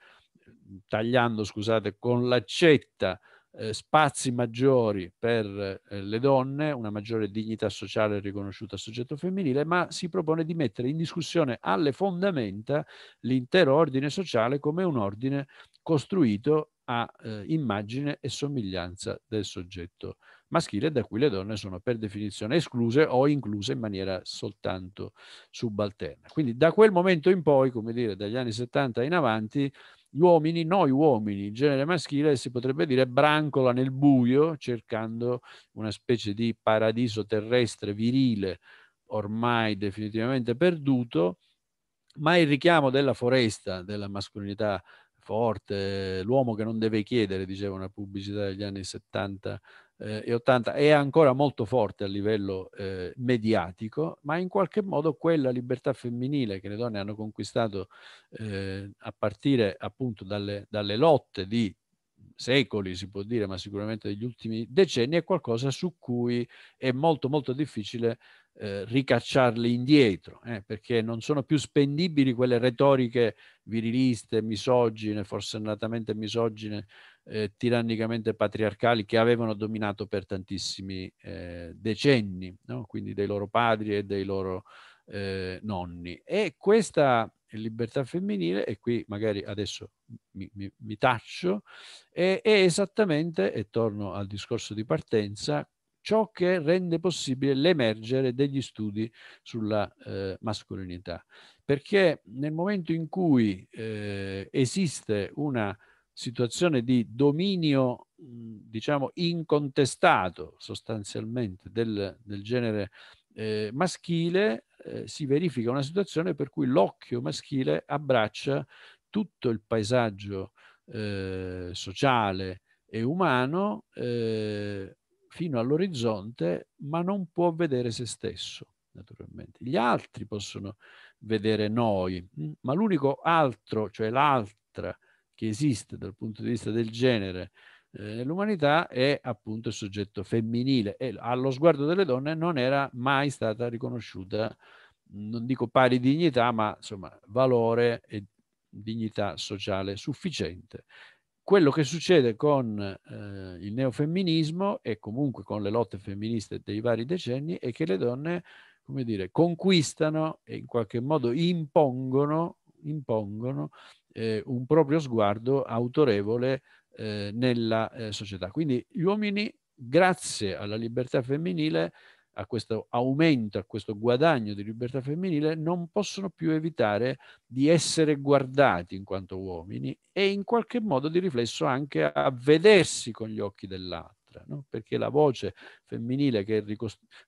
Speaker 2: tagliando scusate, con l'accetta eh, spazi maggiori per eh, le donne, una maggiore dignità sociale riconosciuta al soggetto femminile, ma si propone di mettere in discussione alle fondamenta l'intero ordine sociale come un ordine costruito a eh, immagine e somiglianza del soggetto femminile maschile da cui le donne sono per definizione escluse o incluse in maniera soltanto subalterna. Quindi da quel momento in poi, come dire, dagli anni 70 in avanti, gli uomini, noi uomini, il genere maschile si potrebbe dire brancola nel buio cercando una specie di paradiso terrestre virile ormai definitivamente perduto, ma il richiamo della foresta, della mascolinità forte, l'uomo che non deve chiedere, diceva una pubblicità degli anni 70 eh, e 80 è ancora molto forte a livello eh, mediatico, ma in qualche modo quella libertà femminile che le donne hanno conquistato eh, a partire appunto dalle, dalle lotte di secoli, si può dire, ma sicuramente degli ultimi decenni, è qualcosa su cui è molto molto difficile eh, ricacciarli indietro, eh, perché non sono più spendibili quelle retoriche viriliste, misogine, forsennatamente misogine eh, tirannicamente patriarcali che avevano dominato per tantissimi eh, decenni, no? quindi dei loro padri e dei loro eh, nonni. E questa libertà femminile, e qui magari adesso mi, mi, mi taccio, è, è esattamente, e torno al discorso di partenza, ciò che rende possibile l'emergere degli studi sulla eh, mascolinità. Perché nel momento in cui eh, esiste una situazione di dominio, diciamo, incontestato sostanzialmente del, del genere eh, maschile, eh, si verifica una situazione per cui l'occhio maschile abbraccia tutto il paesaggio eh, sociale e umano eh, fino all'orizzonte, ma non può vedere se stesso, naturalmente. Gli altri possono vedere noi, ma l'unico altro, cioè l'altra, che esiste dal punto di vista del genere nell'umanità eh, è appunto il soggetto femminile e allo sguardo delle donne non era mai stata riconosciuta, non dico pari dignità, ma insomma valore e dignità sociale sufficiente. Quello che succede con eh, il neofemminismo e comunque con le lotte femministe dei vari decenni è che le donne, come dire, conquistano e in qualche modo impongono, impongono eh, un proprio sguardo autorevole eh, nella eh, società. Quindi gli uomini, grazie alla libertà femminile, a questo aumento, a questo guadagno di libertà femminile, non possono più evitare di essere guardati in quanto uomini e in qualche modo di riflesso anche a vedersi con gli occhi dell'altra, no? perché la voce femminile che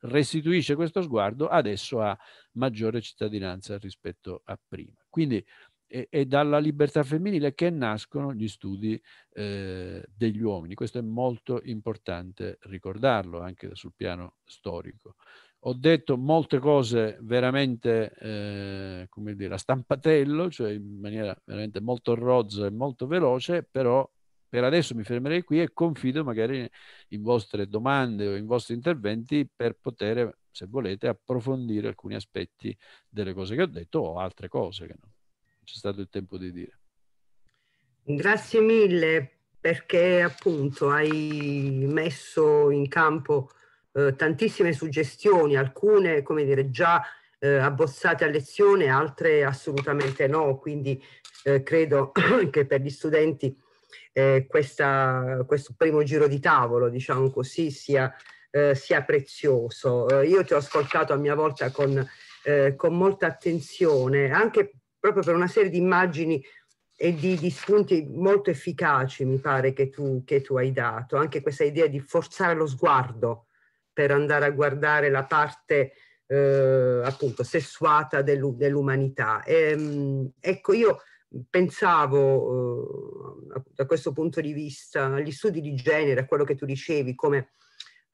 Speaker 2: restituisce questo sguardo adesso ha maggiore cittadinanza rispetto a prima. Quindi e, e, dalla libertà femminile che nascono gli studi eh, degli uomini. Questo è molto importante ricordarlo anche sul piano storico. Ho detto molte cose veramente, eh, come dire, a stampatello, cioè in maniera veramente molto rozza e molto veloce, però per adesso mi fermerei qui e confido magari in vostre domande o in vostri interventi per poter, se volete, approfondire alcuni aspetti delle cose che ho detto o altre cose che non c'è stato il tempo di dire.
Speaker 1: Grazie mille perché appunto hai messo in campo eh, tantissime suggestioni, alcune come dire già eh, abbozzate a lezione, altre assolutamente no, quindi eh, credo che per gli studenti eh, questa, questo primo giro di tavolo, diciamo così, sia, eh, sia prezioso. Eh, io ti ho ascoltato a mia volta con, con molta attenzione, anche proprio per una serie di immagini e di, di spunti molto efficaci, mi pare, che tu, che tu hai dato. Anche questa idea di forzare lo sguardo per andare a guardare la parte eh, appunto sessuata dell'umanità. Dell ehm, ecco, io pensavo eh, da questo punto di vista agli studi di genere, a quello che tu dicevi, come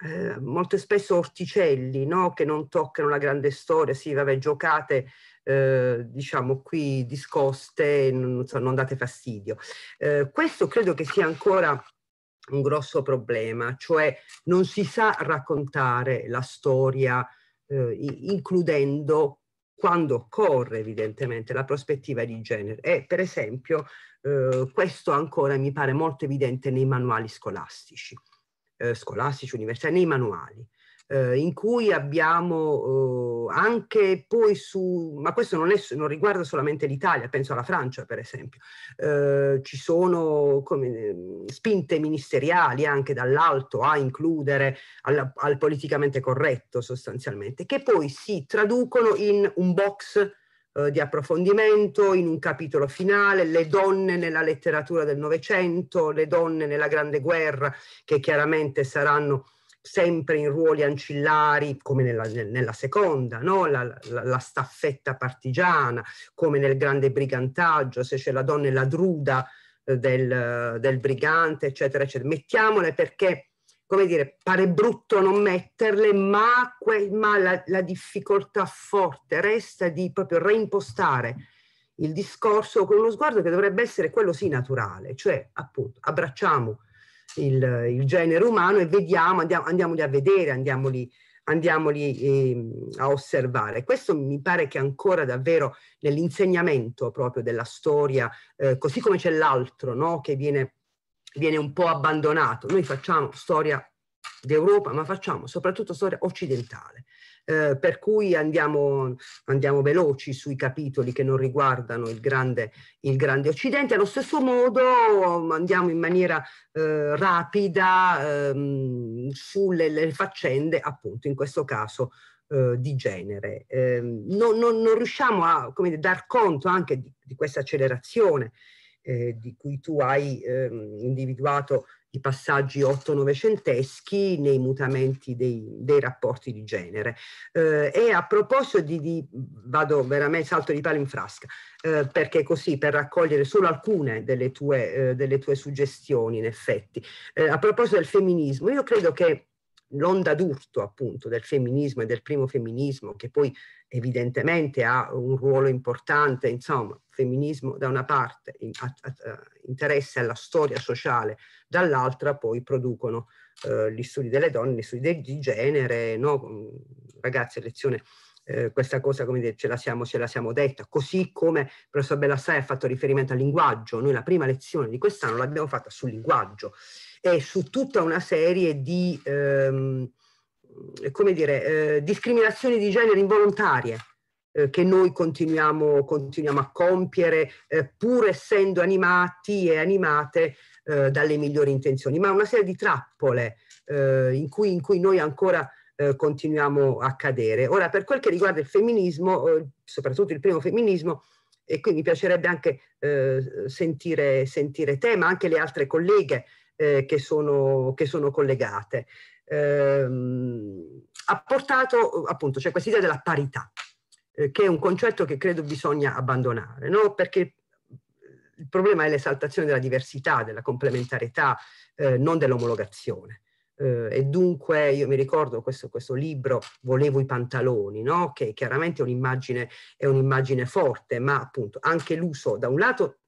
Speaker 1: eh, molto spesso orticelli no? che non toccano la grande storia, sì vabbè giocate eh, diciamo qui discoste, non, so, non date fastidio. Eh, questo credo che sia ancora un grosso problema, cioè non si sa raccontare la storia eh, includendo quando occorre evidentemente la prospettiva di genere e per esempio eh, questo ancora mi pare molto evidente nei manuali scolastici eh, scolastici, universitari, nei manuali, eh, in cui abbiamo eh, anche poi su, ma questo non, è, non riguarda solamente l'Italia, penso alla Francia per esempio, eh, ci sono come, ehm, spinte ministeriali anche dall'alto a includere al, al politicamente corretto sostanzialmente, che poi si traducono in un box eh, di approfondimento in un capitolo finale, le donne nella letteratura del Novecento, le donne nella Grande Guerra, che chiaramente saranno sempre in ruoli ancillari come nella, nella seconda, no? la, la, la, staffetta partigiana, come nel grande brigantaggio, se c'è la donna e la druda eh, del, del, brigante, eccetera, eccetera. Mettiamole perché come dire, pare brutto non metterle, ma, que- ma la, la, difficoltà forte resta di proprio reimpostare il discorso con uno sguardo che dovrebbe essere quello sì naturale, cioè appunto abbracciamo il, il genere umano e vediamo, andiamo, andiamoli a vedere, andiamoli, andiamoli eh, a osservare. Questo mi pare che ancora davvero nell'insegnamento proprio della storia, eh, così come c'è l'altro no? che viene viene un po' abbandonato. Noi facciamo storia d'Europa, ma facciamo soprattutto storia occidentale. Eh, per cui andiamo, andiamo, veloci sui capitoli che non riguardano il grande, il grande Occidente, allo stesso modo andiamo in maniera eh, rapida ehm, sulle faccende, appunto in questo caso eh, di genere. Ehm, non, non, non, riusciamo a come dire, dar conto anche di, di questa accelerazione eh, di cui tu hai eh, individuato i passaggi otto-novecenteschi nei mutamenti dei, dei, rapporti di genere. Eh, e a proposito di, di, vado veramente salto di palo in frasca, eh, perché così per raccogliere solo alcune delle tue, eh, delle tue suggestioni in effetti. Eh, a proposito del femminismo, io credo che l'onda d'urto appunto del femminismo e del primo femminismo che poi evidentemente ha un ruolo importante, insomma, femminismo da una parte, in, a, a, interesse alla storia sociale, dall'altra poi producono eh, gli studi delle donne, gli studi di genere, no? Mm, ragazzi lezione eh, questa cosa come dire, ce la, siamo, ce la siamo detta, così come il professor Bellassai ha fatto riferimento al linguaggio, noi la prima lezione di quest'anno l'abbiamo fatta sul linguaggio è su tutta una serie di ehm, come dire, eh, discriminazioni di genere involontarie eh, che noi continuiamo, continuiamo a compiere eh, pur essendo animati e animate eh, dalle migliori intenzioni, ma una serie di trappole eh, in cui, in, cui, noi ancora continuiamo a cadere. Ora, per quel che riguarda il femminismo, soprattutto il primo femminismo, e qui mi piacerebbe anche sentire, sentire te, ma anche le altre colleghe eh, che, sono, che, sono, collegate. Ehm, ha portato appunto, c'è cioè questa idea della parità, eh, che è un concetto che credo bisogna abbandonare, no? perché eh, il problema è l'esaltazione della diversità, della complementarietà, eh, non dell'omologazione. Eh, e dunque io mi ricordo questo, questo libro Volevo i pantaloni, no? che chiaramente è un'immagine, è un'immagine forte, ma appunto anche l'uso, da un lato,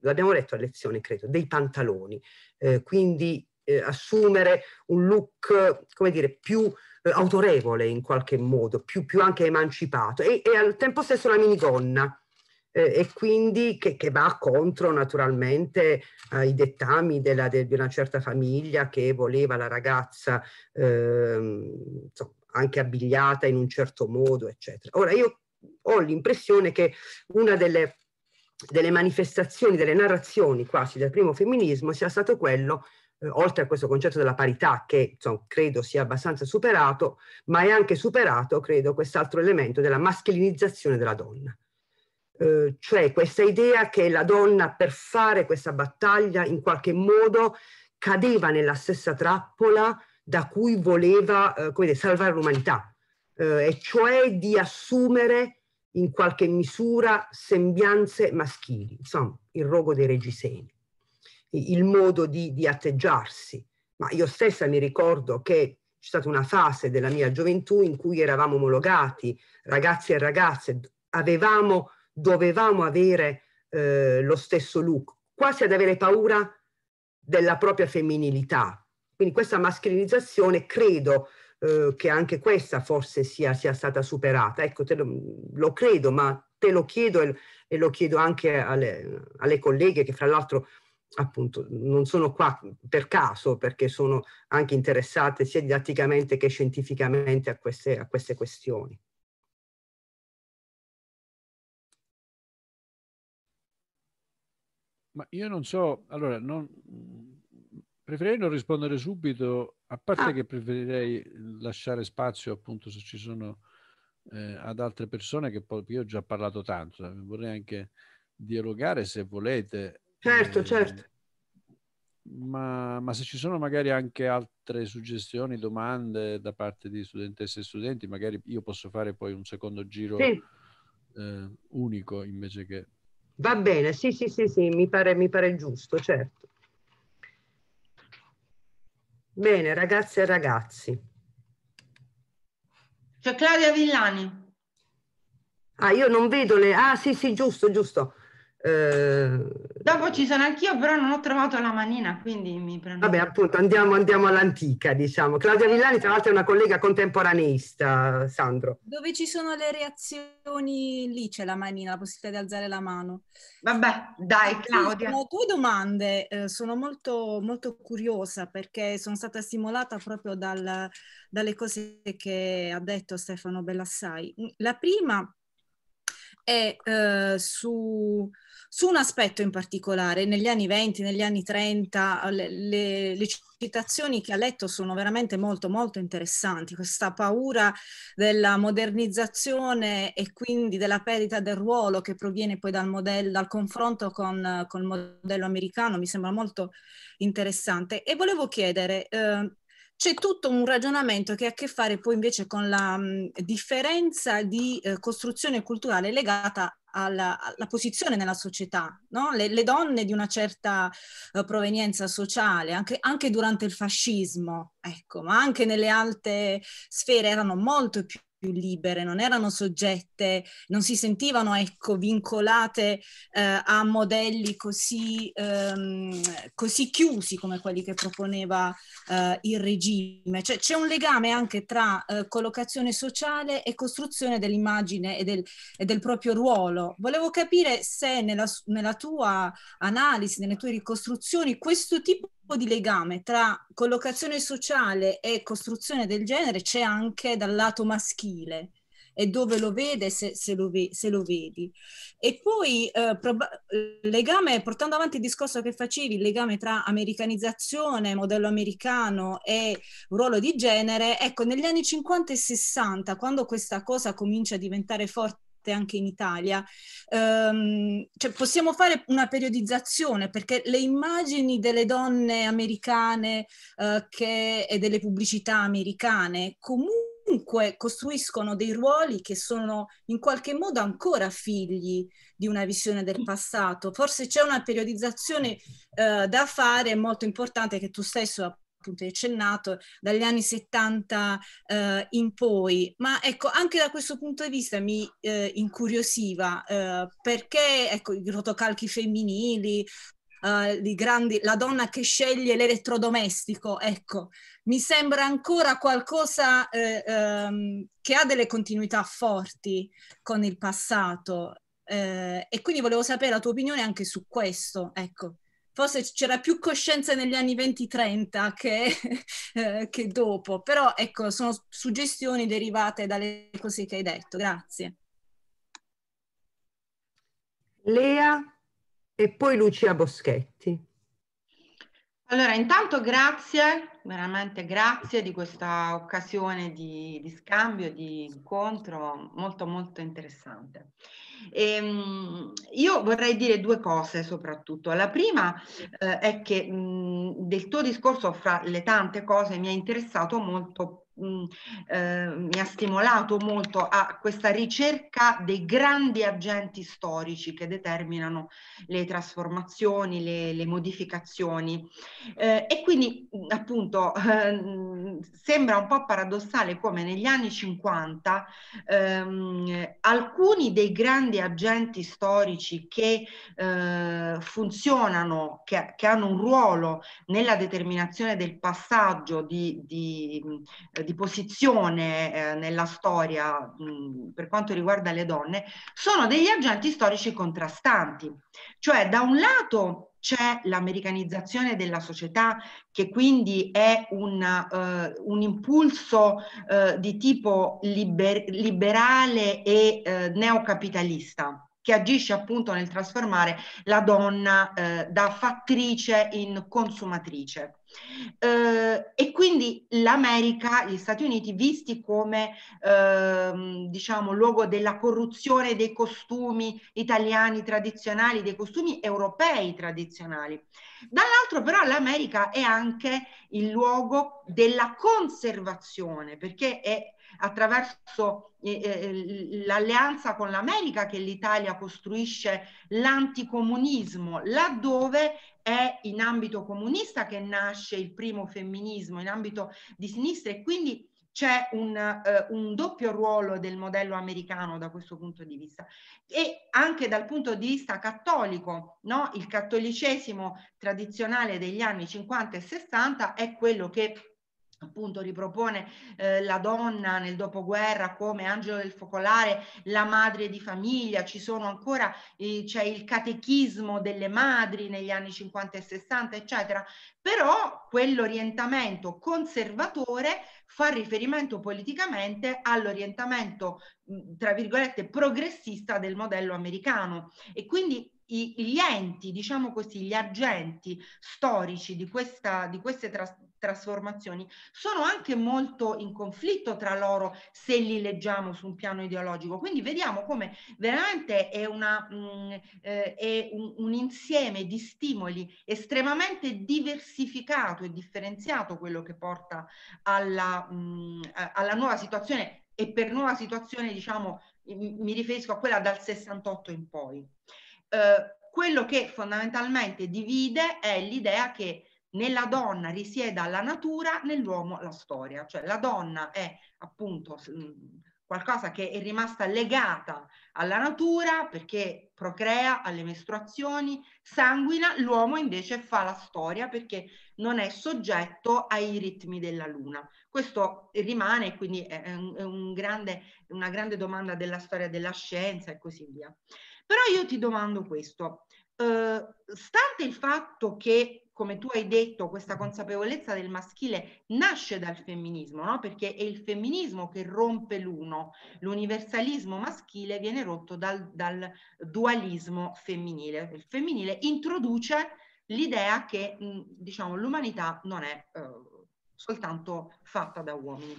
Speaker 1: l'abbiamo letto a lezione credo, dei pantaloni, eh, quindi eh, assumere un look, come dire, più eh, autorevole in qualche modo, più, più anche emancipato e, e, al tempo stesso una minigonna. Eh, e quindi che, che, va contro naturalmente ai dettami della, de, di una certa famiglia che voleva la ragazza ehm, insomma, anche abbigliata in un certo modo, eccetera. Ora io ho l'impressione che una delle delle manifestazioni, delle narrazioni quasi del primo femminismo sia stato quello, eh, oltre a questo concetto della parità che insomma, credo sia abbastanza superato, ma è anche superato, credo, quest'altro elemento della maschilinizzazione della donna. Eh, cioè questa idea che la donna per fare questa battaglia in qualche modo cadeva nella stessa trappola da cui voleva eh, dire, salvare l'umanità, eh, e cioè di assumere in qualche misura sembianze maschili, insomma il rogo dei reggiseni, il modo di, di atteggiarsi. Ma io stessa mi ricordo che c'è stata una fase della mia gioventù in cui eravamo omologati, ragazzi e ragazze, avevamo, dovevamo avere eh, lo stesso look, quasi ad avere paura della propria femminilità. Quindi questa maschilinizzazione credo eh, che anche questa forse sia, sia stata superata. Ecco, lo, lo, credo, ma te lo chiedo e, e lo chiedo anche alle, alle colleghe che fra l'altro appunto non sono qua per caso perché sono anche interessate sia didatticamente che scientificamente a queste, a queste questioni.
Speaker 2: Ma io non so, allora non, Preferirei non rispondere subito, a parte ah. che preferirei lasciare spazio appunto se ci sono eh, ad altre persone che poi io ho già parlato tanto, eh, vorrei anche dialogare se volete. Certo, eh, certo. Ma, ma, se ci sono magari anche altre suggestioni, domande da parte di studentesse e studenti, magari io posso fare poi un secondo giro sì. eh, unico invece che...
Speaker 1: Va bene, sì, sì, sì, sì, mi pare, mi pare giusto, certo. Bene, ragazze e ragazzi. C'è Claudia Villani. Ah, io non vedo le... Ah, sì, sì, giusto, giusto. Eh... Dopo ci sono anch'io, però non ho trovato la manina, quindi mi prendo. Vabbè, appunto, andiamo, andiamo all'antica, diciamo. Claudia Villani, tra l'altro, è una collega contemporaneista, Sandro.
Speaker 3: Dove ci sono le reazioni, lì c'è la manina, la possibilità di alzare la mano. Vabbè, dai, Claudia. Sono due domande, eh, sono molto, molto curiosa perché sono stata stimolata proprio dal, dalle cose che ha detto Stefano Bellassai. La prima è eh, su su un aspetto in particolare. Negli anni 20, negli anni 30, le, le, le citazioni che ha letto sono veramente molto, molto interessanti. Questa paura della modernizzazione e quindi della perdita del ruolo che proviene poi dal, modello, dal confronto con, con il modello americano mi sembra molto interessante. E volevo chiedere... Eh, c'è tutto un ragionamento che ha a che fare poi invece con la mh, differenza di eh, costruzione culturale legata alla, alla posizione nella società. No? Le, le, donne di una certa eh, provenienza sociale, anche, anche, durante il fascismo, ecco, ma anche nelle alte sfere erano molto più più libere, non erano soggette, non si sentivano ecco, vincolate eh, a modelli così, ehm, così, chiusi come quelli che proponeva eh, il regime. Cioè, c'è un legame anche tra eh, collocazione sociale e costruzione dell'immagine e del, e del proprio ruolo. Volevo capire se nella, nella tua analisi, nelle tue ricostruzioni, questo tipo di legame tra collocazione sociale e costruzione del genere c'è anche dal lato maschile e dove lo vede se, se, lo, ve, se lo, vedi. E poi eh, prob- legame, portando avanti il discorso che facevi, il legame tra americanizzazione, modello americano e ruolo di genere, ecco, negli anni 50 e 60, quando questa cosa comincia a diventare forte fatte anche in Italia. Um, cioè possiamo fare una periodizzazione perché le immagini delle donne americane uh, che, e delle pubblicità americane comunque costruiscono dei ruoli che sono in qualche modo ancora figli di una visione del passato. Forse c'è una periodizzazione uh, da fare molto importante che tu stesso appunto hai accennato, dagli anni 70 eh, in poi, ma ecco, anche da questo punto di vista mi eh, incuriosiva eh, perché ecco, i rotocalchi femminili, Uh, grandi, la donna che sceglie l'elettrodomestico, ecco, mi sembra ancora qualcosa eh, um, che ha delle continuità forti con il passato eh, e quindi volevo sapere la tua opinione anche su questo, ecco forse c'era più coscienza negli anni 20-30 che, eh, che dopo, però ecco, sono suggestioni derivate dalle cose che hai detto, grazie.
Speaker 1: Lea e poi Lucia Boschetti.
Speaker 4: Allora, intanto grazie, veramente grazie di questa occasione di, di scambio, di incontro molto molto interessante. E, ehm, io vorrei dire due cose soprattutto. La prima eh, è che mh, mm, del tuo discorso, fra le tante cose, mi ha interessato molto mh, mm, eh, mi ha stimolato molto a questa ricerca dei grandi agenti storici che determinano le trasformazioni, le, le modificazioni. Eh, e quindi mm, appunto eh, sembra un po' paradossale come negli anni 50 ehm, alcuni dei grandi agenti storici che eh, funzionano, che, che, hanno un ruolo nella determinazione del passaggio di, di, di di posizione eh, nella storia mh, per quanto riguarda le donne, sono degli agenti storici contrastanti. Cioè, da un lato c'è l'americanizzazione della società che quindi è un, uh, un impulso uh, di tipo liber- liberale e uh, neocapitalista che agisce appunto nel trasformare la donna da fattrice in consumatrice. Eh, e quindi l'America, gli Stati Uniti, visti come eh, diciamo, luogo della corruzione dei costumi italiani tradizionali, dei costumi europei tradizionali. Dall'altro però l'America è anche il luogo della conservazione, perché è attraverso eh, eh l'alleanza con l'America che l'Italia costruisce l'anticomunismo, laddove è in ambito comunista che nasce il primo femminismo, in ambito di sinistra e quindi c'è un, eh, un, doppio ruolo del modello americano da questo punto di vista e anche dal punto di vista cattolico, no? il cattolicesimo tradizionale degli anni 50 e 60 è quello che appunto ripropone eh, la donna nel dopoguerra come angelo del focolare, la madre di famiglia, ci sono ancora, eh, c'è il catechismo delle madri negli anni 50 e 60, eccetera, però quell'orientamento conservatore fa riferimento politicamente all'orientamento, mm, tra virgolette, progressista del modello americano e quindi gli enti, diciamo così, gli agenti storici di, questa, di queste trasformazioni trasformazioni sono anche molto in conflitto tra loro se li leggiamo su un piano ideologico. Quindi vediamo come veramente è, una, mh, mm, eh, è un, un, insieme di stimoli estremamente diversificato e differenziato quello che porta alla, mh, mm, alla nuova situazione e per nuova situazione diciamo mi riferisco a quella dal 68 in poi. Eh, quello che fondamentalmente divide è l'idea che nella donna risieda la natura, nell'uomo la storia, cioè la donna è appunto mm, qualcosa che è rimasta legata alla natura perché procrea alle mestruazioni, sanguina, l'uomo invece fa la storia perché non è soggetto ai ritmi della luna. Questo rimane quindi è un grande, una grande domanda della storia della scienza e così via. Però io ti domando questo, eh, stante il fatto che come tu hai detto, questa consapevolezza del maschile nasce dal femminismo, no? perché è il femminismo che rompe l'uno, l'universalismo maschile viene rotto dal, dal dualismo femminile. Il femminile introduce l'idea che diciamo, l'umanità non è eh, soltanto fatta da uomini.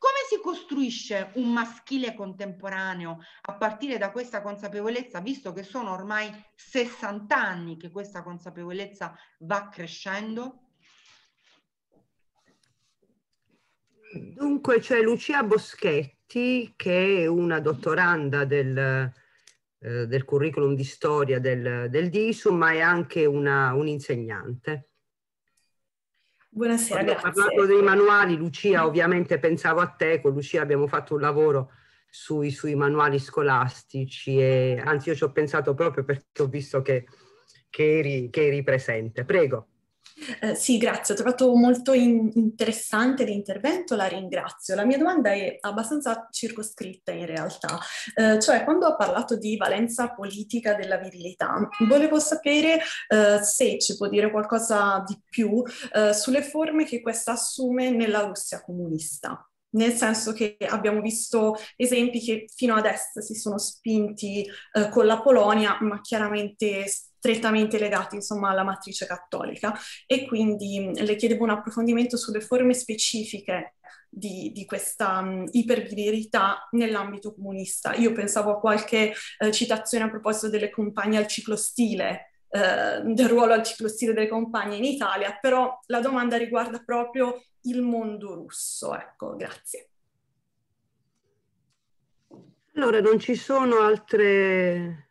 Speaker 4: Come si costruisce un maschile contemporaneo a partire da questa consapevolezza, visto che sono ormai 60 anni che questa consapevolezza va crescendo?
Speaker 1: Dunque c'è Lucia Boschetti che è una dottoranda del, eh, del curriculum di storia del, del DISU, ma è anche una, un'insegnante
Speaker 3: Buonasera, Quando grazie. parlato dei manuali,
Speaker 1: Lucia, ovviamente pensavo a te, con Lucia abbiamo fatto un lavoro sui, sui manuali scolastici e anzi io ci ho pensato proprio perché ho visto che, che, eri, che eri presente. Prego.
Speaker 5: Eh, sì, grazie, ho trovato molto in- interessante l'intervento, la ringrazio. La mia domanda è abbastanza circoscritta in realtà, eh, cioè quando ha parlato di valenza politica della virilità, volevo sapere eh, se ci può dire qualcosa di più eh, sulle forme che questa assume nella Russia comunista nel senso che abbiamo visto esempi che fino ad est si sono spinti eh, con la Polonia, ma chiaramente strettamente legati insomma alla matrice cattolica e quindi le chiedevo un approfondimento sulle forme specifiche di, di questa um, ipervirilità nell'ambito comunista. Io pensavo a qualche eh, citazione a proposito delle compagne al ciclostile Uh, eh, del ruolo al ciclostile delle compagne in Italia, però la domanda riguarda proprio il mondo russo. Ecco, grazie.
Speaker 1: Allora, non ci sono altre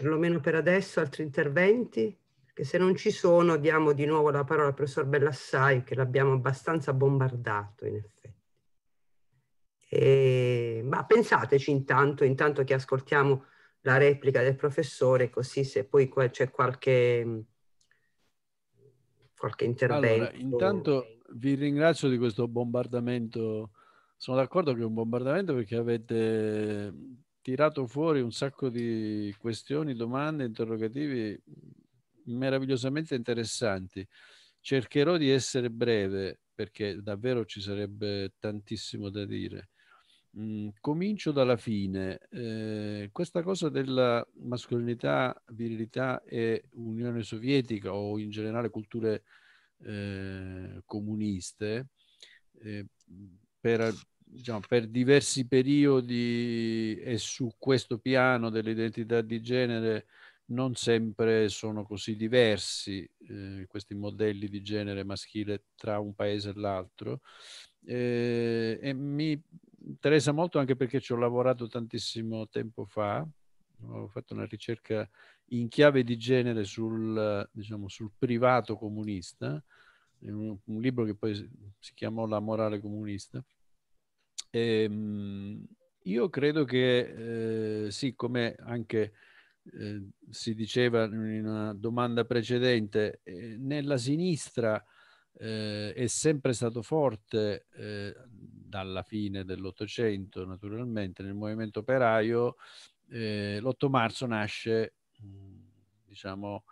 Speaker 1: perlomeno per adesso, altri interventi? Perché se non ci sono diamo di nuovo la parola al professor Bellassai che l'abbiamo abbastanza bombardato in effetti. E, ma pensateci intanto, intanto che ascoltiamo la replica del professore, così se poi c'è qualche, qualche intervento. Allora, intanto
Speaker 2: vi ringrazio di questo bombardamento. Sono d'accordo che è un bombardamento perché avete tirato fuori un sacco di questioni, domande, interrogativi mm, meravigliosamente interessanti. Cercherò di essere breve perché davvero ci sarebbe tantissimo da dire. Mm, comincio dalla fine. Eh, questa cosa della mascolinità, virilità e Unione Sovietica o in generale culture eh, comuniste, eh, per, diciamo, per diversi periodi e su questo piano dell'identità di genere non sempre sono così diversi eh, questi modelli di genere maschile tra un paese e l'altro. Eh, e mi interessa molto anche perché ci ho lavorato tantissimo tempo fa, ho fatto una ricerca in chiave di genere sul, diciamo, sul privato comunista, un, un libro che poi si chiamò La morale comunista Ehm, io credo che eh, sì, come anche eh, si diceva in una domanda precedente, eh, nella sinistra eh, è sempre stato forte eh, dalla fine dell'Ottocento, naturalmente, nel movimento operaio. Eh, l'8 marzo nasce, mm, diciamo,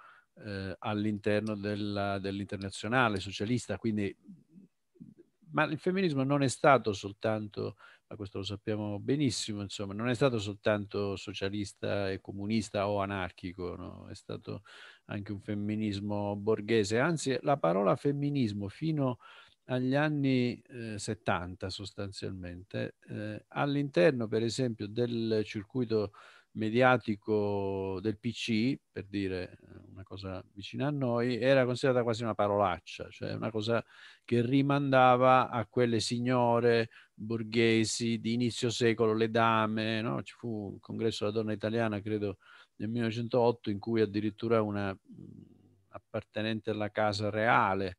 Speaker 2: all'interno dell'internazionale socialista, quindi ma il femminismo non è stato soltanto, ma questo lo sappiamo benissimo, insomma, non è stato soltanto socialista e comunista o anarchico, no? è stato anche un femminismo borghese, anzi la parola femminismo fino agli anni eh, 70 sostanzialmente, eh, all'interno per esempio del circuito mediatico del PC, per dire eh, una cosa vicina a noi, era considerata quasi una parolaccia, cioè una cosa che rimandava a quelle signore borghesi di inizio secolo, le dame, no? ci fu un congresso della donna italiana, credo nel 1908, in cui addirittura una mm, appartenente alla casa reale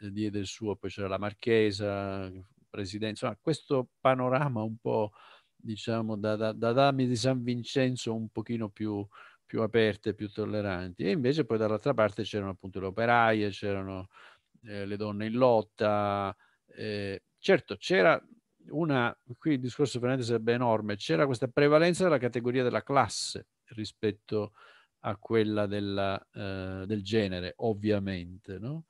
Speaker 2: eh, diede il suo, poi c'era la marchesa, presidente, insomma questo panorama un po' diciamo, da, da, da dame di San Vincenzo un pochino più, più aperte, più tolleranti. E invece poi dall'altra parte c'erano appunto le operaie, c'erano eh, le donne in lotta. Eh. certo, c'era una, qui il discorso veramente sarebbe enorme, c'era questa prevalenza della categoria della classe rispetto a quella della, eh, del genere, ovviamente, no?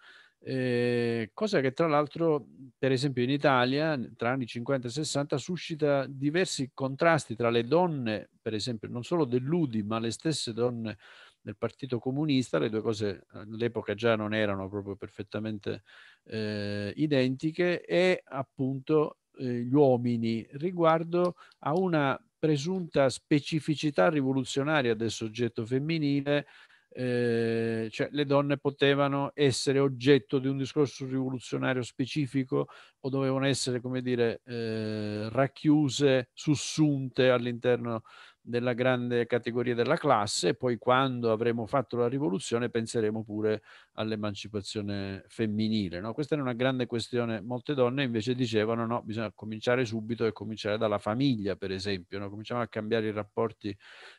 Speaker 2: eh, cosa che tra l'altro per esempio in Italia tra anni 50 e 60 suscita diversi contrasti tra le donne, per esempio non solo dell'Udi ma le stesse donne del Partito Comunista, le due cose eh, all'epoca già non erano proprio perfettamente eh, identiche, e appunto eh, gli uomini riguardo a una presunta specificità rivoluzionaria del soggetto femminile Ehm, cioè le donne potevano essere oggetto di un discorso rivoluzionario specifico o dovevano essere, come dire, eh, racchiuse, sussunte all'interno della grande categoria della classe e poi quando avremo fatto la rivoluzione penseremo pure all'emancipazione femminile. No? Questa era una grande questione, molte donne invece dicevano no, bisogna cominciare subito e cominciare dalla famiglia per esempio, no? cominciamo a cambiare i rapporti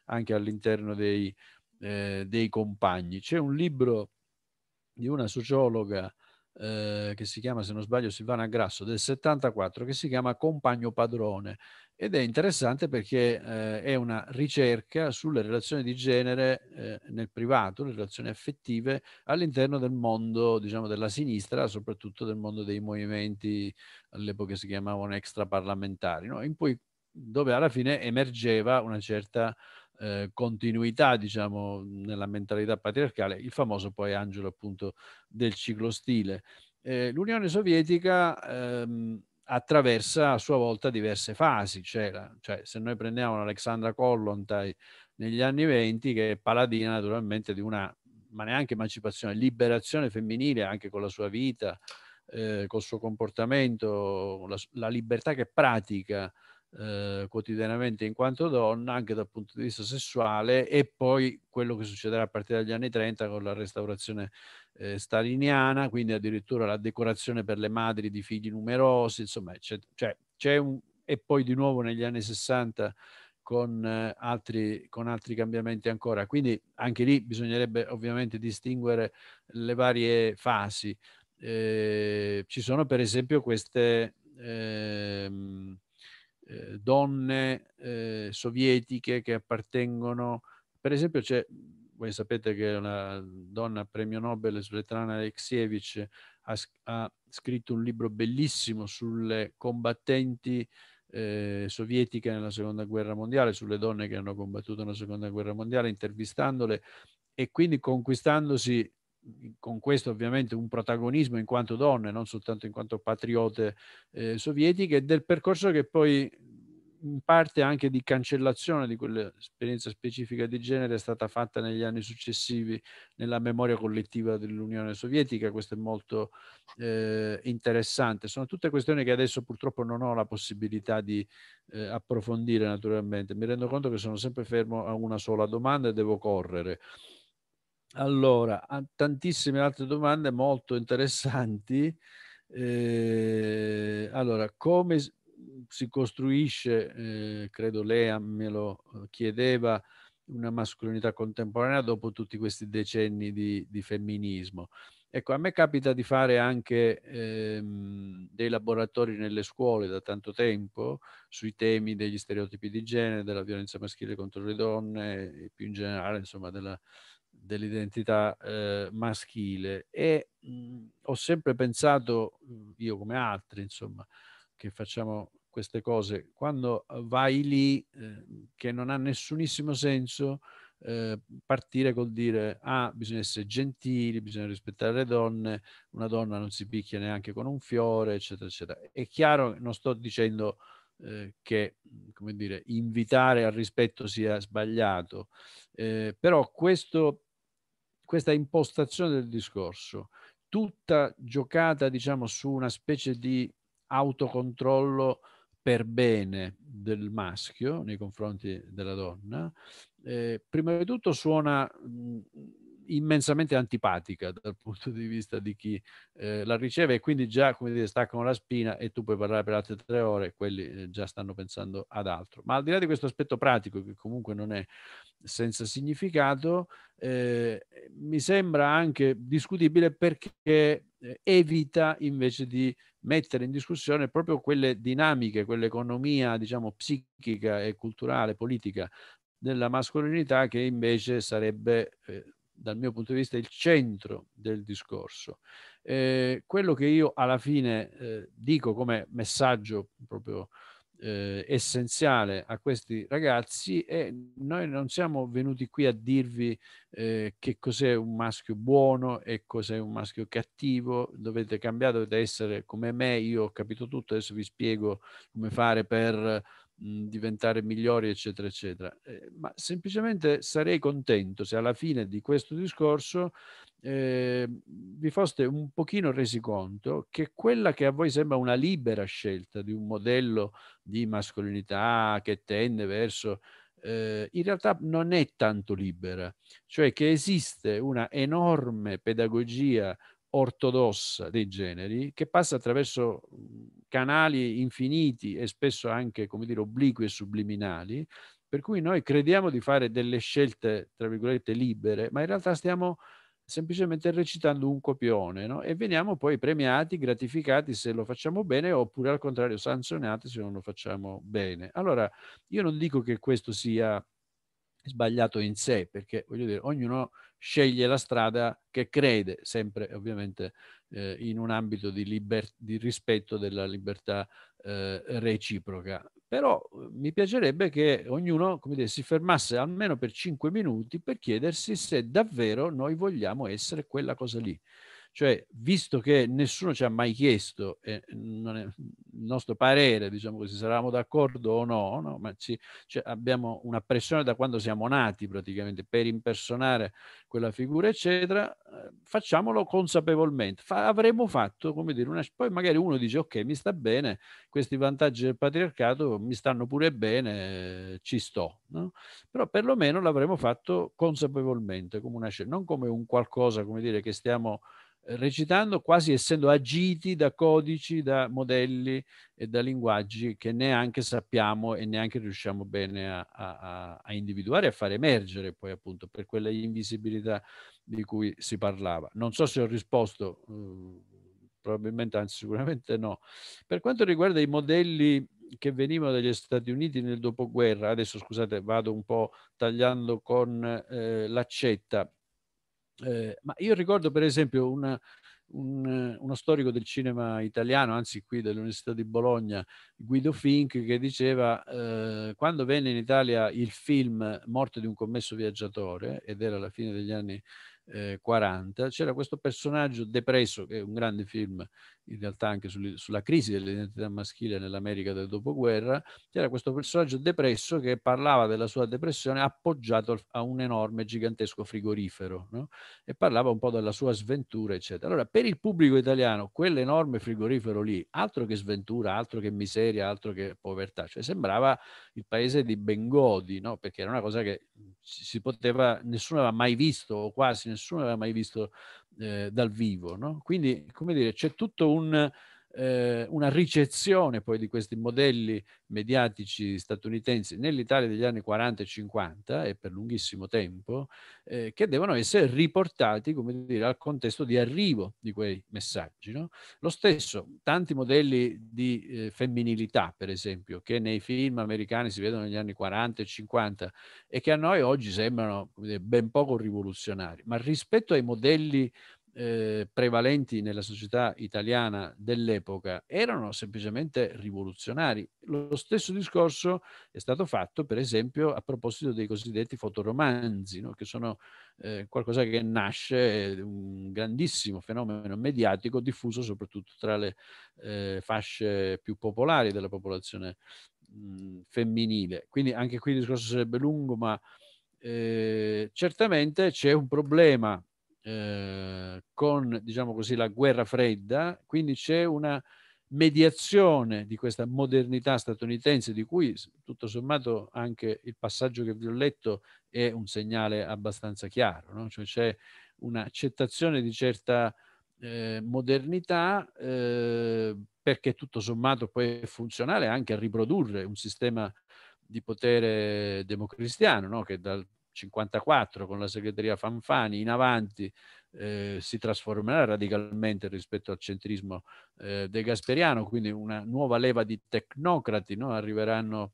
Speaker 2: anche all'interno dei, eh, dei compagni. C'è un libro di una sociologa eh, che si chiama, se non sbaglio, Silvana Grasso del 74, che si chiama Compagno Padrone ed è interessante perché eh, è una ricerca sulle relazioni di genere eh, nel privato, le relazioni affettive all'interno del mondo, diciamo, della sinistra, soprattutto del mondo dei movimenti all'epoca si chiamavano extraparlamentari, no? in cui dove alla fine emergeva una certa eh, continuità, diciamo, nella mentalità patriarcale, il famoso poi angelo appunto del ciclostile. Eh, L'Unione Sovietica ehm, attraversa a sua volta diverse fasi, cioè, la, cioè se noi prendiamo l'Alexandra Kollontai negli anni venti, che è paladina naturalmente di una, ma neanche emancipazione, liberazione femminile anche con la sua vita, eh, col suo comportamento, la, la libertà che pratica eh, quotidianamente in quanto donna, anche dal punto di vista sessuale, e poi quello che succederà a partire dagli anni 30 con la restaurazione eh, staliniana, quindi addirittura la decorazione per le madri di figli numerosi, insomma, c'è, cioè, c'è un, e poi di nuovo negli anni 60 con, eh, altri, con altri cambiamenti ancora. Quindi anche lì bisognerebbe ovviamente distinguere le varie fasi. Eh, ci sono per esempio queste... Ehm, eh, donne eh, sovietiche che appartengono, per esempio c'è, voi sapete che una donna premio Nobel, Svetlana Alexievich, ha, ha scritto un libro bellissimo sulle combattenti eh, sovietiche nella seconda guerra mondiale, sulle donne che hanno combattuto nella seconda guerra mondiale, intervistandole e quindi conquistandosi con questo ovviamente un protagonismo in quanto donne, non soltanto in quanto patriote eh, sovietiche, e del percorso che poi in parte anche di cancellazione di quell'esperienza specifica di genere è stata fatta negli anni successivi nella memoria collettiva dell'Unione Sovietica, questo è molto eh, interessante. Sono tutte questioni che adesso purtroppo non ho la possibilità di eh, approfondire naturalmente, mi rendo conto che sono sempre fermo a una sola domanda e devo correre. Allora, tantissime altre domande molto interessanti. Eh, allora, come si costruisce, eh, credo Lea me lo eh, chiedeva, una mascolinità contemporanea dopo tutti questi decenni di, di femminismo? Ecco, a me capita di fare anche ehm, dei laboratori nelle scuole da tanto tempo sui temi degli stereotipi di genere, della violenza maschile contro le donne e più in generale, insomma, della, dell'identità eh, maschile e mh, ho sempre pensato, io come altri, insomma, che facciamo queste cose, quando vai lì eh, che non ha nessunissimo senso eh, partire col dire ah bisogna essere gentili, bisogna rispettare le donne, una donna non si picchia neanche con un fiore, eccetera, eccetera. È chiaro, non sto dicendo eh, che mm, come dire, invitare al rispetto sia sbagliato, eh, però questo, questa impostazione del discorso, tutta giocata diciamo, su una specie di autocontrollo per bene del maschio nei confronti della donna, eh, prima di tutto suona mh, mm, immensamente antipatica dal punto di vista di chi eh, la riceve e quindi già come dire, staccano la spina e tu puoi parlare per altre tre ore, e quelli eh, già stanno pensando ad altro. Ma al di là di questo aspetto pratico, che comunque non è senza significato, eh, mi sembra anche discutibile perché eh, evita invece di mettere in discussione proprio quelle dinamiche, quell'economia diciamo psichica e culturale, politica della mascolinità che invece sarebbe eh, dal mio punto di vista, il centro del discorso. Eh, quello che io alla fine eh, dico come messaggio proprio eh, essenziale a questi ragazzi è noi non siamo venuti qui a dirvi eh, che cos'è un maschio buono e cos'è un maschio cattivo, dovete cambiare, dovete essere come me, io ho capito tutto, adesso vi spiego come fare per Mhmm, diventare migliori, eccetera, eccetera. Eh, ma semplicemente sarei contento se alla fine di questo discorso eh, vi foste un pochino resi conto che quella che a voi sembra una libera scelta di un modello di mascolinità che tende verso eh, in realtà non è tanto libera, cioè che esiste una enorme pedagogia ortodossa dei generi che passa attraverso mhmm, canali infiniti e spesso anche, come dire, obliqui e subliminali, per cui noi crediamo di fare delle scelte, tra virgolette, libere, ma in realtà stiamo semplicemente recitando un copione no? e veniamo poi premiati, gratificati se lo facciamo bene oppure al contrario sanzionati se non lo facciamo bene. Allora io non dico che questo sia sbagliato in sé perché voglio dire ognuno sceglie la strada che crede, sempre ovviamente eh, in un ambito di, liber- di rispetto della libertà eh, reciproca. Però eh, mi piacerebbe che ognuno dire, si fermasse almeno per cinque minuti per chiedersi se davvero noi vogliamo essere quella cosa lì. Cioè, visto che nessuno ci ha mai chiesto, eh, non è, il nostro parere, diciamo così, saremmo d'accordo o no, no? ma ci, cioè, abbiamo una pressione da quando siamo nati praticamente per impersonare quella figura, eccetera, eh, facciamolo consapevolmente. Fa, avremo fatto, come dire, una, poi magari uno dice, ok, mi sta bene, questi vantaggi del patriarcato mi stanno pure bene, eh, ci sto, no? però perlomeno l'avremo fatto consapevolmente, come una, non come un qualcosa, come dire, che stiamo eh, recitando quasi essendo agiti da codici, da modelli e da linguaggi che neanche sappiamo e neanche riusciamo bene a, a, a individuare e a far emergere poi appunto per quella invisibilità di cui si parlava. Non so se ho risposto, eh, probabilmente anzi sicuramente no. Per quanto riguarda i modelli che venivano dagli Stati Uniti nel dopoguerra, adesso scusate vado un po' tagliando con eh, l'accetta, eh, ma io ricordo per esempio una, un, uno storico del cinema italiano, anzi qui dell'Università di Bologna, Guido Fink, che diceva eh, quando venne in Italia il film Morte di un commesso viaggiatore, ed era la fine degli anni 40, eh, c'era questo personaggio depresso, che è un grande film in realtà anche sul, sulla crisi dell'identità maschile nell'America del dopoguerra, c'era questo personaggio depresso che parlava della sua depressione appoggiato a un enorme, gigantesco frigorifero no? e parlava un po' della sua sventura, eccetera. Allora, per il pubblico italiano, quell'enorme frigorifero lì, altro che sventura, altro che miseria, altro che povertà, cioè sembrava il paese di Bengodi, no? perché era una cosa che si poteva, nessuno aveva mai visto o quasi nessuno aveva mai visto eh, dal vivo. No? Quindi, come dire, c'è tutto un eh, una ricezione poi di questi modelli mediatici statunitensi nell'Italia degli anni 40 e 50 e per lunghissimo tempo, eh, che devono essere riportati come dire, al contesto di arrivo di quei messaggi. No? Lo stesso, tanti modelli di eh, femminilità, per esempio, che nei film americani si vedono negli anni 40 e 50 e che a noi oggi sembrano dire, ben poco rivoluzionari, ma rispetto ai modelli eh, prevalenti nella società italiana dell'epoca erano semplicemente rivoluzionari. Lo stesso discorso è stato fatto, per esempio, a proposito dei cosiddetti fotoromanzi, no? che sono eh, qualcosa che nasce, un grandissimo fenomeno mediatico diffuso soprattutto tra le eh, fasce più popolari della popolazione mh, mhmm, femminile. Quindi anche qui il discorso sarebbe lungo, ma ehm, certamente c'è un problema eh, con, diciamo così, la guerra fredda, quindi c'è una mediazione di questa modernità statunitense di cui tutto sommato anche il passaggio che vi ho letto è un segnale abbastanza chiaro, no? cioè c'è un'accettazione di certa eh, modernità eh, perché tutto sommato poi è funzionale anche a riprodurre un sistema di potere democristiano no? che dal 54 con la segreteria Fanfani in avanti eh, si trasformerà radicalmente rispetto al centrismo eh, de Gasperiano, quindi una nuova leva di tecnocrati, no? arriveranno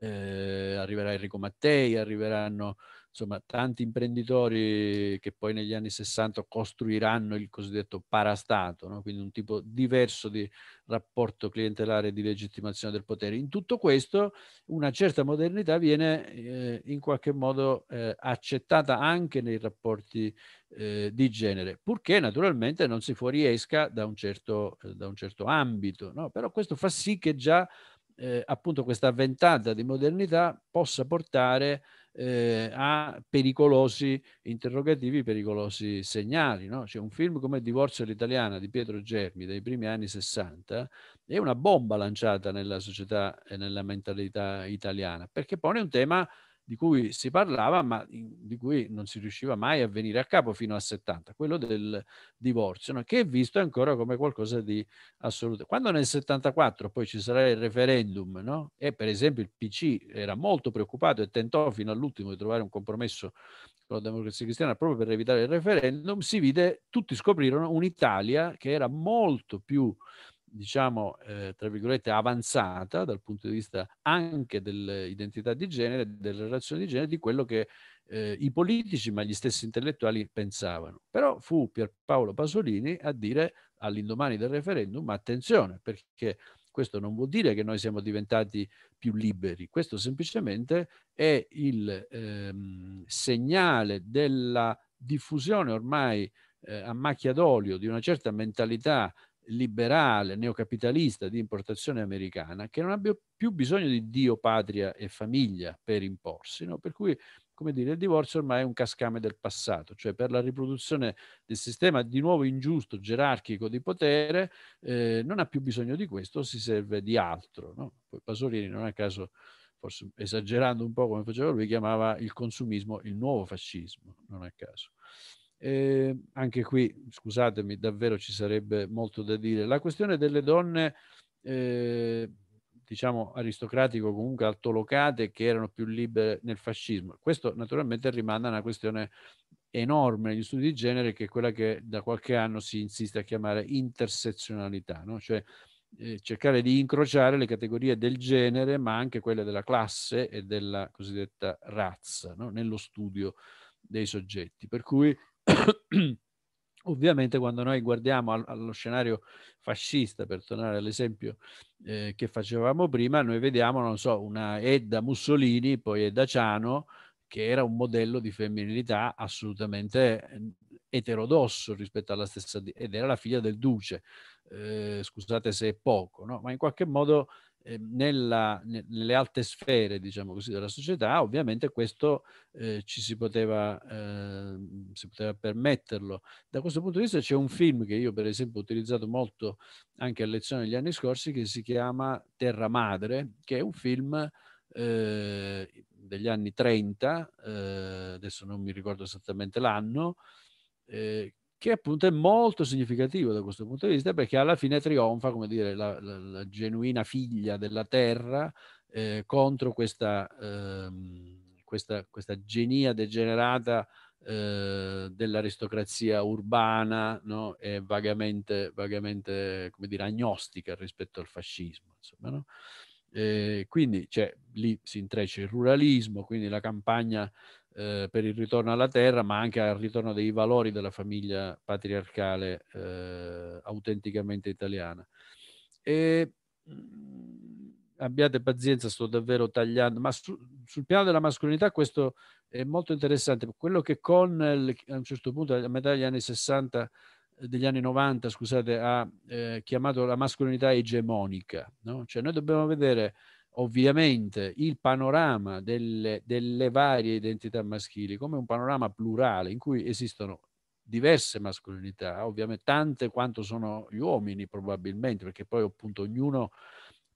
Speaker 2: eh, arriverà Enrico Mattei, arriveranno insomma, tanti imprenditori che poi negli anni 60 costruiranno il cosiddetto parastato, no? quindi un tipo diverso di rapporto clientelare di legittimazione del potere. In tutto questo una certa modernità viene eh, in qualche modo eh, accettata anche nei rapporti eh, di genere, purché naturalmente non si fuoriesca da un certo, eh, da un certo ambito, no? però questo fa sì che già eh, appunto questa ventata di modernità possa portare eh, a pericolosi interrogativi, pericolosi segnali. No? Cioè un film come Divorzio all'italiana di Pietro Germi dei primi anni 60 è una bomba lanciata nella società e nella mentalità italiana, perché pone un tema di cui si parlava ma di cui non si riusciva mai a venire a capo fino a 70, quello del divorzio, no? che è visto ancora come qualcosa di assoluto. Quando nel 74 poi ci sarà il referendum no? e per esempio il PC era molto preoccupato e tentò fino all'ultimo di trovare un compromesso con la democrazia cristiana proprio per evitare il referendum, si vide, tutti scoprirono un'Italia che era molto più diciamo, eh, tra virgolette, avanzata dal punto di vista anche dell'identità di genere, delle relazioni di genere, di quello che eh, i politici, ma gli stessi intellettuali pensavano. Però fu Pierpaolo Pasolini a dire all'indomani del referendum, attenzione, perché questo non vuol dire che noi siamo diventati più liberi, questo semplicemente è il ehm, segnale della diffusione ormai eh, a macchia d'olio di una certa mentalità liberale, neocapitalista di importazione americana che non abbia più bisogno di Dio, patria e famiglia per imporsi, no? per cui come dire, il divorzio ormai è un cascame del passato, cioè per la riproduzione del sistema di nuovo ingiusto, gerarchico di potere, eh, non ha più bisogno di questo, si serve di altro. No? Poi Pasolini non a caso, forse esagerando un po' come faceva lui, chiamava il consumismo il nuovo fascismo, non a caso. Eh, anche qui, scusatemi, davvero ci sarebbe molto da dire. La questione delle donne, eh, diciamo aristocratico, comunque altolocate, che erano più libere nel fascismo. Questo naturalmente rimane una questione enorme negli studi di genere, che è quella che da qualche anno si insiste a chiamare intersezionalità, no? cioè eh, cercare di incrociare le categorie del genere, ma anche quelle della classe e della cosiddetta razza no? nello studio dei soggetti. Per cui Ovviamente quando noi guardiamo allo scenario fascista, per tornare all'esempio eh, che facevamo prima, noi vediamo, non so, una Edda Mussolini, poi Edda Ciano, che era un modello di femminilità assolutamente ehm, eterodosso rispetto alla stessa, ed era la figlia del duce. Eh, scusate se è poco, no? ma in qualche modo eh, nella, nelle alte sfere, diciamo così, della società, ovviamente questo eh, ci si poteva, eh, si poteva, permetterlo. Da questo punto di vista c'è un film che io per esempio ho utilizzato molto anche a lezione negli anni scorsi che si chiama Terra Madre, che è un film eh, degli anni 30, eh, adesso non mi ricordo esattamente l'anno, eh, che appunto è molto significativo da questo punto di vista perché alla fine trionfa, come dire, la, la, la genuina figlia della terra eh, contro questa, ehm, questa, questa, genia degenerata eh, dell'aristocrazia urbana no? e vagamente, vagamente, come dire, agnostica rispetto al fascismo. Insomma, no? eh, quindi cioè, lì si intreccia il ruralismo, quindi la campagna eh, per il ritorno alla terra, ma anche al ritorno dei valori della famiglia patriarcale eh, autenticamente italiana. E mm, abbiate pazienza, sto davvero tagliando, ma su, sul piano della mascolinità questo è molto interessante. Quello che Connell a un certo punto, a metà degli anni 60, eh, degli anni 90, scusate, ha eh, chiamato la mascolinità egemonica. No? Cioè noi dobbiamo vedere ovviamente il panorama delle, delle, varie identità maschili come un panorama plurale in cui esistono diverse mascolinità, ovviamente tante quanto sono gli uomini probabilmente, perché poi appunto ognuno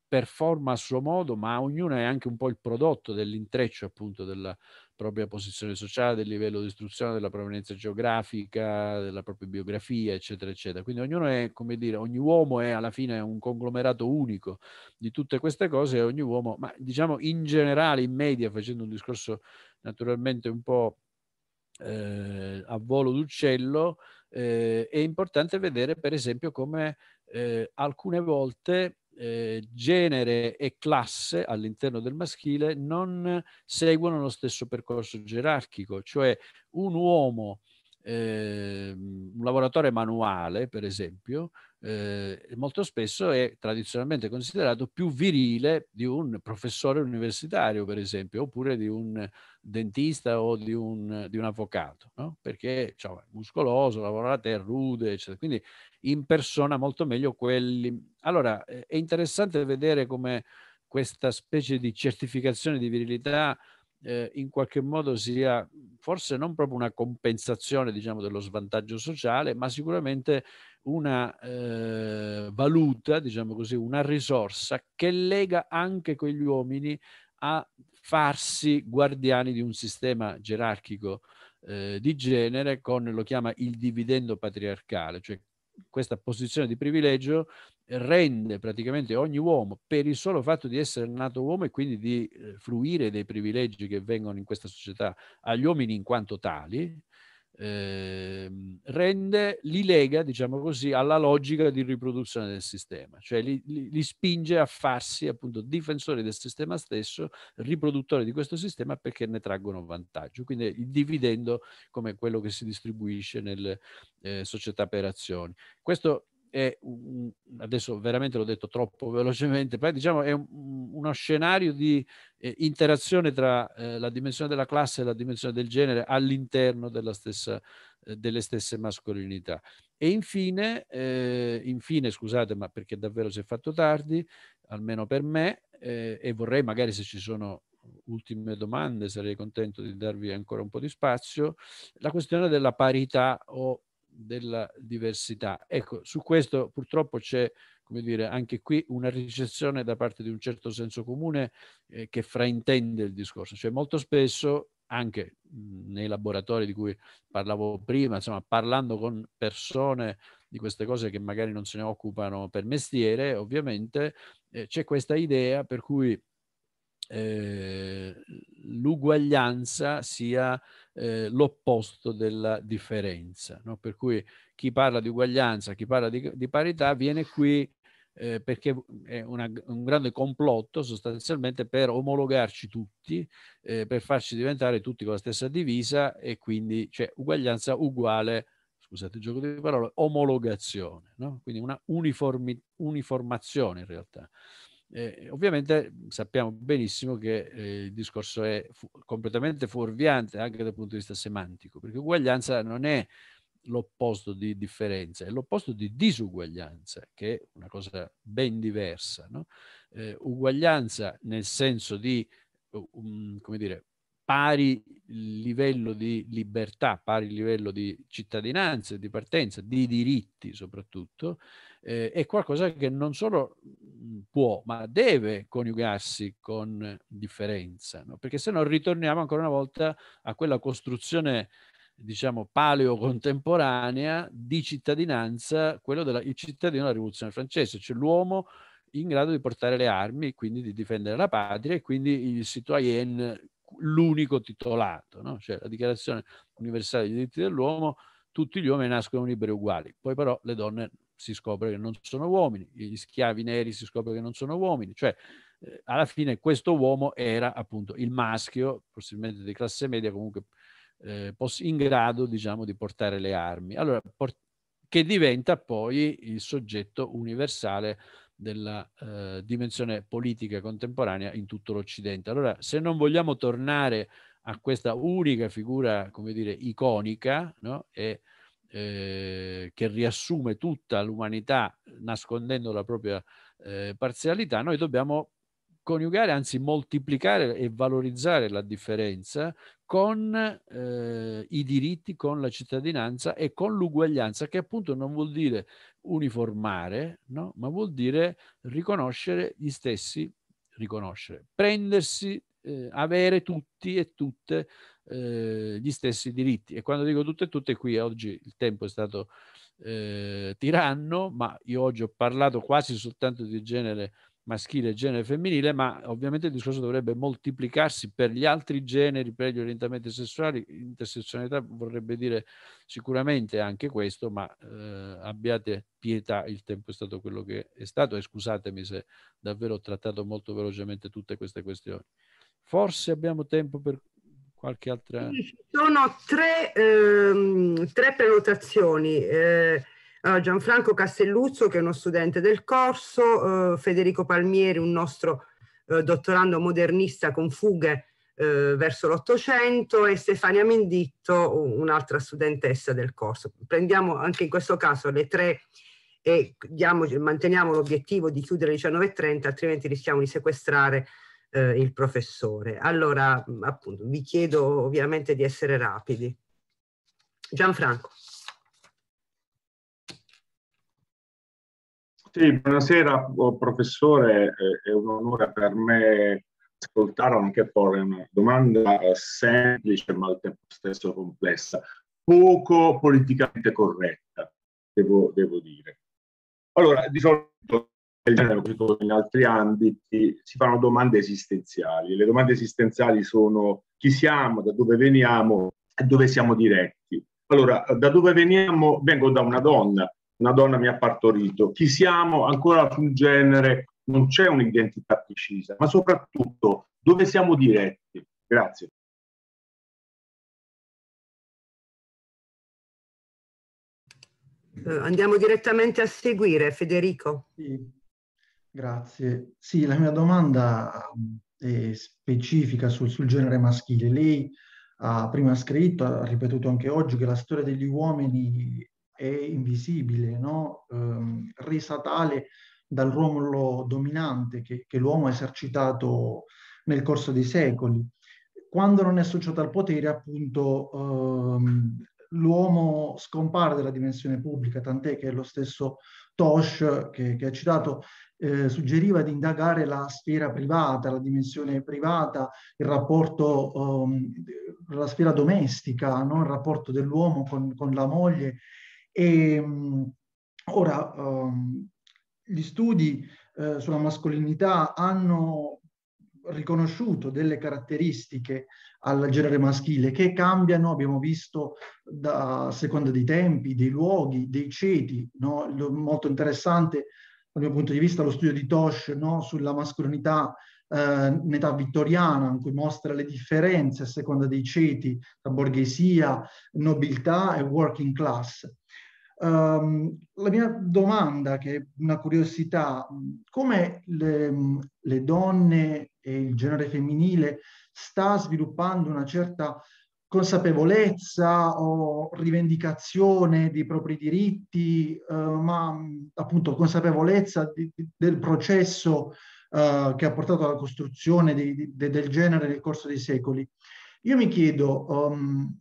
Speaker 2: performa a suo modo, ma ognuno è anche un po' il prodotto dell'intreccio appunto della, propria posizione sociale, del livello di istruzione, della provenienza geografica, della propria biografia, eccetera, eccetera. Quindi ognuno è, come dire, ogni uomo è alla fine un conglomerato unico di tutte queste cose e ogni uomo, ma diciamo in generale, in media, facendo un discorso naturalmente un po' eh, a volo d'uccello, eh, è importante vedere per esempio come eh, alcune volte eh, genere e classe all'interno del maschile non seguono lo stesso percorso gerarchico, cioè un uomo eh, un lavoratore manuale, per esempio, eh, molto spesso è tradizionalmente considerato più virile di un professore universitario, per esempio, oppure di un dentista o di un, di un avvocato, no? perché cioè, è muscoloso, lavora la terra, rude, eccetera. Quindi impersona molto meglio quelli. Allora, eh, è interessante vedere come questa specie di certificazione di virilità eh, in qualche modo sia forse non proprio una compensazione diciamo, dello svantaggio sociale, ma sicuramente una eh, valuta, diciamo così, una risorsa che lega anche quegli uomini a farsi guardiani di un sistema gerarchico eh, di genere con, lo chiama, il dividendo patriarcale, cioè questa posizione di privilegio rende praticamente ogni uomo per il solo fatto di essere nato uomo e quindi di eh, fruire dei privilegi che vengono in questa società agli uomini in quanto tali, eh, rende, li lega, diciamo così, alla logica di riproduzione del sistema, cioè li, li, li, spinge a farsi appunto difensori del sistema stesso, riproduttori di questo sistema perché ne traggono vantaggio. Quindi il dividendo come quello che si distribuisce nelle eh, società per azioni. Questo è un, adesso veramente l'ho detto troppo velocemente, però diciamo è un, uno scenario di eh, interazione tra eh, la dimensione della classe e la dimensione del genere all'interno stessa, eh, delle stesse mascolinità. E infine, eh, infine, scusate, ma perché davvero si è fatto tardi, almeno per me, eh, e vorrei magari se ci sono ultime domande, sarei contento di darvi ancora un po' di spazio, la questione della parità o della diversità. Ecco, su questo purtroppo c'è, come dire, anche qui una ricezione da parte di un certo senso comune eh, che fraintende il discorso. Cioè molto spesso anche nei laboratori di cui parlavo prima, insomma, parlando con persone di queste cose che magari non se ne occupano per mestiere, ovviamente, eh, c'è questa idea per cui eh, l'uguaglianza sia eh, l'opposto della differenza. No? Per cui chi parla di uguaglianza, chi parla di, di parità viene qui eh, perché è una, un grande complotto sostanzialmente per omologarci tutti, eh, per farci diventare tutti con la stessa divisa e quindi c'è cioè, uguaglianza uguale, scusate il gioco di parole, omologazione, no? quindi una uniformi, uniformazione in realtà. Eh, ovviamente sappiamo benissimo che eh, il discorso è fu- completamente fuorviante anche dal punto di vista semantico, perché uguaglianza non è l'opposto di differenza, è l'opposto di disuguaglianza, che è una cosa ben diversa. No? Eh, uguaglianza nel senso di, um, come dire, pari livello di libertà, pari livello di cittadinanza, di partenza, di diritti soprattutto, eh, è qualcosa che non solo mm, può, ma deve coniugarsi con differenza, no? perché se no ritorniamo ancora una volta a quella costruzione diciamo paleocontemporanea di cittadinanza, quello del cittadino della rivoluzione francese, cioè l'uomo in grado di portare le armi, quindi di difendere la patria e quindi il citoyen l'unico titolato, no? cioè la dichiarazione universale dei diritti dell'uomo, tutti gli uomini nascono liberi e uguali, poi però le donne si scopre che non sono uomini, gli schiavi neri si scopre che non sono uomini, cioè eh, alla fine questo uomo era appunto il maschio, possibilmente di classe media, comunque eh, in grado diciamo di portare le armi, allora, che diventa poi il soggetto universale della eh, dimensione politica contemporanea in tutto l'Occidente. Allora, se non vogliamo tornare a questa unica figura, come dire, iconica, no? e eh, che riassume tutta l'umanità nascondendo la propria eh, parzialità, noi dobbiamo coniugare, anzi moltiplicare e valorizzare la differenza con eh, i diritti, con la cittadinanza e con l'uguaglianza, che appunto non vuol dire uniformare, no? ma vuol dire riconoscere gli stessi, riconoscere, prendersi, eh, avere tutti e tutte eh, gli stessi diritti. E quando dico tutte e tutte, qui oggi il tempo è stato eh, tiranno, ma io oggi ho parlato quasi soltanto di genere maschile e genere femminile, ma ovviamente il discorso dovrebbe moltiplicarsi per gli altri generi, per gli orientamenti sessuali, intersezionalità vorrebbe dire sicuramente anche questo, ma eh, abbiate pietà, il tempo è stato quello che è stato e scusatemi se davvero ho trattato molto velocemente tutte queste questioni.
Speaker 1: Forse abbiamo tempo per
Speaker 2: qualche altra? Ci
Speaker 1: sono tre, ehm, tre prenotazioni. Eh, Gianfranco Castelluzzo, che è uno studente del corso, eh, Federico Palmieri, un nostro eh, dottorando modernista con fughe eh, verso l'Ottocento, e Stefania Menditto, un'altra studentessa del corso. Prendiamo anche in questo caso le tre e diamo, manteniamo l'obiettivo di chiudere alle 19.30, altrimenti rischiamo di sequestrare eh, il professore. Allora, mm, appunto, vi chiedo ovviamente di essere rapidi. Gianfranco. Sì,
Speaker 2: buonasera oh, professore, è un onore per me ascoltare anche porre una domanda eh, semplice ma al tempo stesso complessa, poco politicamente corretta, devo, devo dire. Allora, di solito nel genere, così come in altri ambiti, si fanno domande esistenziali. Le domande esistenziali sono chi siamo, da dove veniamo e dove siamo diretti. Allora, da dove veniamo? Vengo da una donna, una donna mi ha partorito. Chi siamo?
Speaker 1: Ancora sul genere non c'è un'identità precisa, ma soprattutto dove siamo
Speaker 6: diretti. Grazie.
Speaker 1: Eh, andiamo direttamente a seguire Federico.
Speaker 6: Sì. Grazie. Sì, la mia domanda mm, è specifica sul, sul genere maschile. Lei ha prima scritto, ha ripetuto anche oggi, che la storia degli uomini è invisibile, no? ehm, resa tale dal ruolo dominante che, che l'uomo ha esercitato nel corso dei secoli. Quando non è associato al potere, appunto, ehm, l'uomo scompare dalla dimensione pubblica, tant'è che lo stesso Tosh che, che ha citato eh, suggeriva di indagare la sfera privata, la dimensione privata, il rapporto, um, la sfera domestica, no? il rapporto dell'uomo con, con, la moglie. E, um, ora, um, gli studi eh, sulla mascolinità hanno riconosciuto delle caratteristiche al genere maschile che cambiano, abbiamo visto, da, a seconda dei tempi, dei luoghi, dei ceti. No? Molto interessante dal mio punto di vista, lo studio di Tosh no? sulla mascolinità eh, in età vittoriana, in cui mostra le differenze a seconda dei ceti tra borghesia, nobiltà e working class. Um, la mia domanda, che è una curiosità, come le, le donne e il genere femminile sta sviluppando una certa consapevolezza o rivendicazione dei propri diritti, eh, ma appunto consapevolezza di, di, del processo eh, che ha portato alla costruzione di, del genere nel corso dei secoli. Io mi chiedo, um,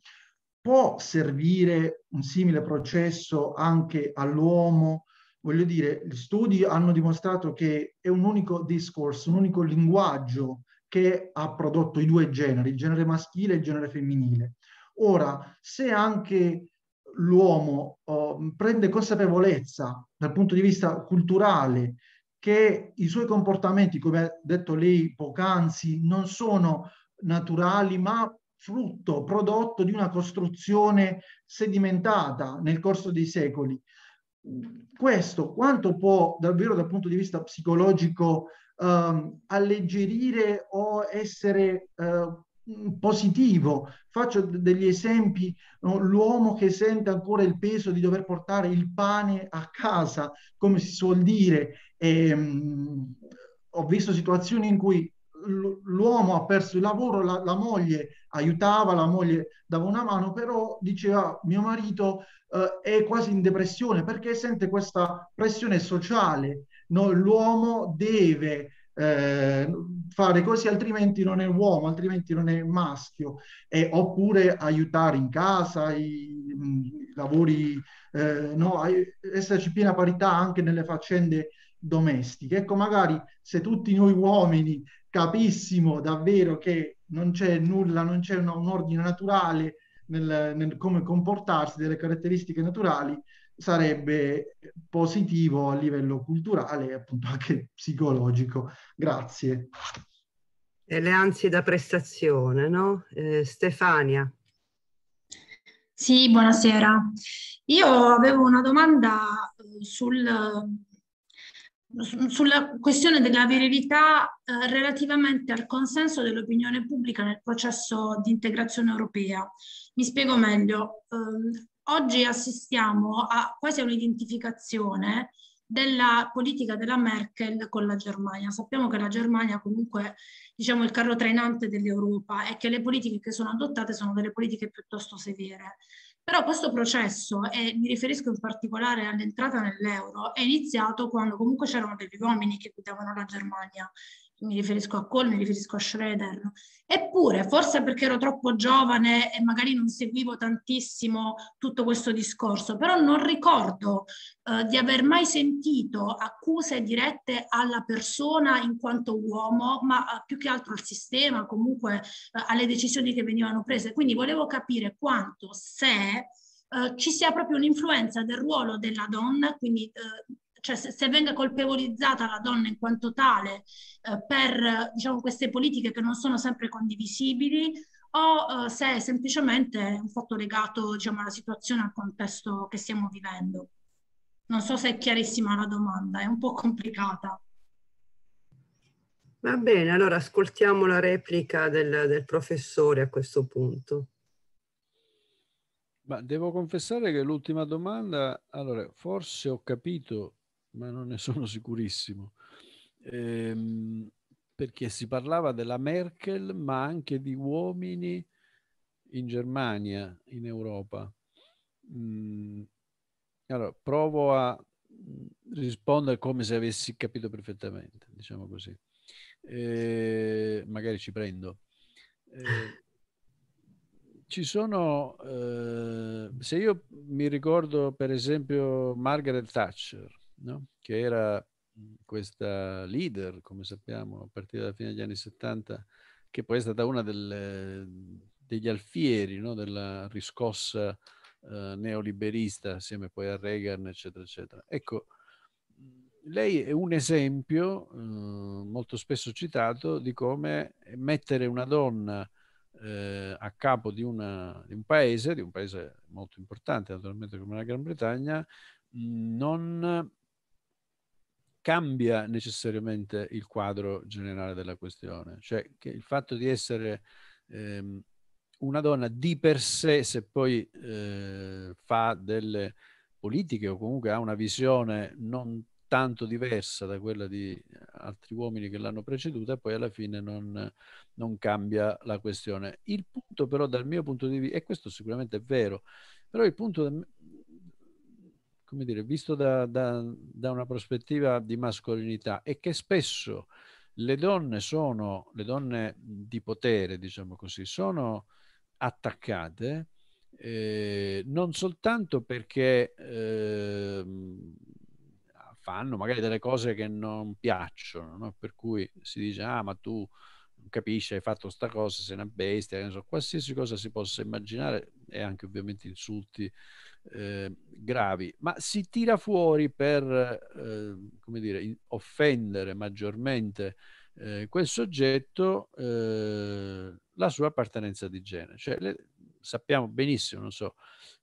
Speaker 6: può servire un simile processo anche all'uomo? Voglio dire, gli studi hanno dimostrato che è un unico discorso, un unico linguaggio che ha prodotto i due generi, il genere maschile e il genere femminile. Ora, se anche l'uomo oh, prende consapevolezza dal punto di vista culturale che i suoi comportamenti, come ha detto lei poc'anzi, non sono naturali, ma frutto, prodotto di una costruzione sedimentata nel corso dei secoli. Questo quanto può davvero dal punto di vista psicologico ehm, alleggerire o essere eh, positivo. Faccio degli esempi, no? l'uomo che sente ancora il peso di dover portare il pane a casa, come si suol dire. E, ehm, mh, ho visto situazioni in cui l'uomo ha perso il lavoro, la, la, moglie aiutava, la moglie dava una mano, però diceva mio marito eh, è quasi in depressione perché sente questa pressione sociale no, l'uomo deve eh, fare così altrimenti non è uomo, altrimenti non è maschio, e, eh, oppure aiutare in casa, i, mh, lavori, eh, no, esserci piena parità anche nelle faccende domestiche. Ecco, magari se tutti noi uomini capissimo davvero che non c'è nulla, non c'è un, un ordine naturale nel, nel come comportarsi, delle caratteristiche naturali, sarebbe positivo a livello culturale e appunto anche psicologico. Grazie. E le ansie da
Speaker 1: prestazione, no? Eh, Stefania.
Speaker 5: Sì, buonasera. Io avevo una domanda eh, sul, eh, sulla questione della verità eh, relativamente al consenso dell'opinione pubblica nel processo di integrazione europea. Mi spiego meglio. Eh, Oggi assistiamo a quasi a un'identificazione della politica della Merkel con la Germania. Sappiamo che la Germania comunque diciamo il carro trainante dell'Europa e che le politiche che sono adottate sono delle politiche piuttosto severe. Però questo processo, e mi riferisco in particolare all'entrata nell'euro, è iniziato quando comunque c'erano degli uomini che guidavano la Germania mi riferisco a Cole, mi riferisco a Schroeder. Eppure, forse perché ero troppo giovane e magari non seguivo tantissimo tutto questo discorso, però non ricordo eh, di aver mai sentito accuse dirette alla persona in quanto uomo, ma eh, più che altro al sistema, comunque eh, alle decisioni che venivano prese. Quindi volevo capire quanto se eh, ci sia proprio un'influenza del ruolo della donna, quindi eh, cioè se, se venga colpevolizzata la donna in quanto tale eh, per diciamo, queste politiche che non sono sempre condivisibili o eh, se è semplicemente un fatto legato diciamo, alla situazione, al contesto che stiamo vivendo. Non so se è chiarissima la domanda, è un po' complicata.
Speaker 1: Va bene, allora ascoltiamo la replica del, del professore a questo punto. Ma devo
Speaker 2: confessare che l'ultima domanda, allora, forse ho capito ma non ne sono sicurissimo, ehm, perché si parlava della Merkel, ma anche di uomini in Germania, in Europa. Mm, allora, provo a mm, rispondere come se avessi capito perfettamente, diciamo così. Eh, magari ci prendo. Eh, ci sono, eh, se io mi ricordo per esempio Margaret Thatcher, no? che era mm, questa leader, come sappiamo, a partire dalla fine degli anni 70, che poi è stata una delle, degli alfieri no? della riscossa eh, neoliberista, assieme poi a Reagan, eccetera, eccetera. Ecco, lei è un esempio eh, molto spesso citato di come mettere una donna eh, a capo di, una, di, un paese, di un paese molto importante naturalmente come la Gran Bretagna, non cambia necessariamente il quadro generale della questione, cioè che il fatto di essere ehm, una donna di per sé, se poi eh, fa delle politiche o comunque ha una visione non tanto diversa da quella di altri uomini che l'hanno preceduta, poi alla fine non, non, cambia la questione. Il punto però dal mio punto di vista, e questo sicuramente è vero, però il punto come dire, visto da, da, da, una prospettiva di mascolinità e che spesso le donne sono, le donne di potere, diciamo così, sono attaccate eh, non soltanto perché eh, fanno magari delle cose che non piacciono, no? per cui si dice ah ma tu non capisci, hai fatto sta cosa, sei una bestia, so, qualsiasi cosa si possa immaginare e anche ovviamente insulti eh, gravi, ma si tira fuori per eh, come dire, offendere maggiormente eh, quel soggetto eh, la sua appartenenza di genere. Cioè, le, sappiamo benissimo, non so,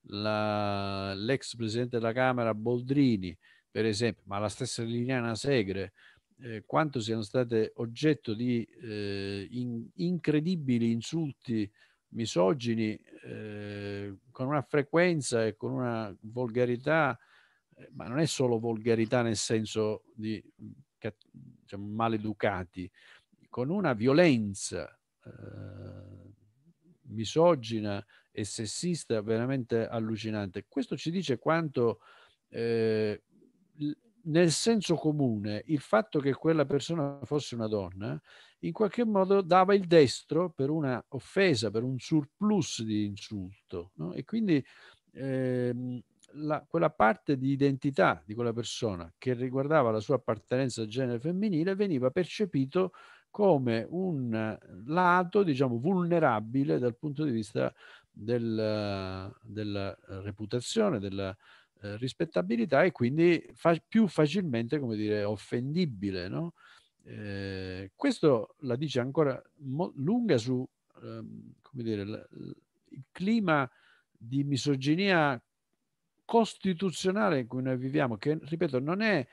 Speaker 2: l'ex presidente della Camera Boldrini, per esempio, ma la stessa Liliana Segre, eh, quanto siano state oggetto di eh, in, incredibili insulti misogini eh, con una frequenza e con una volgarità, eh, ma non è solo volgarità nel senso di mm, diciamo, maleducati, con una violenza eh, misogina e sessista veramente allucinante. Questo ci dice quanto eh, nel senso comune il fatto che quella persona fosse una donna in qualche modo dava il destro per una offesa, per un surplus di insulto. No? E quindi ehm, la, quella parte di identità di quella persona che riguardava la sua appartenenza al genere femminile veniva percepito come un lato, diciamo, vulnerabile dal punto di vista del, della reputazione, della, eh, rispettabilità e quindi fa- più facilmente, come dire, offendibile. No? Eh, questo la dice ancora mo- lunga su, ehm, come dire, la, il clima di misoginia costituzionale in cui noi viviamo, che, ripeto, non è...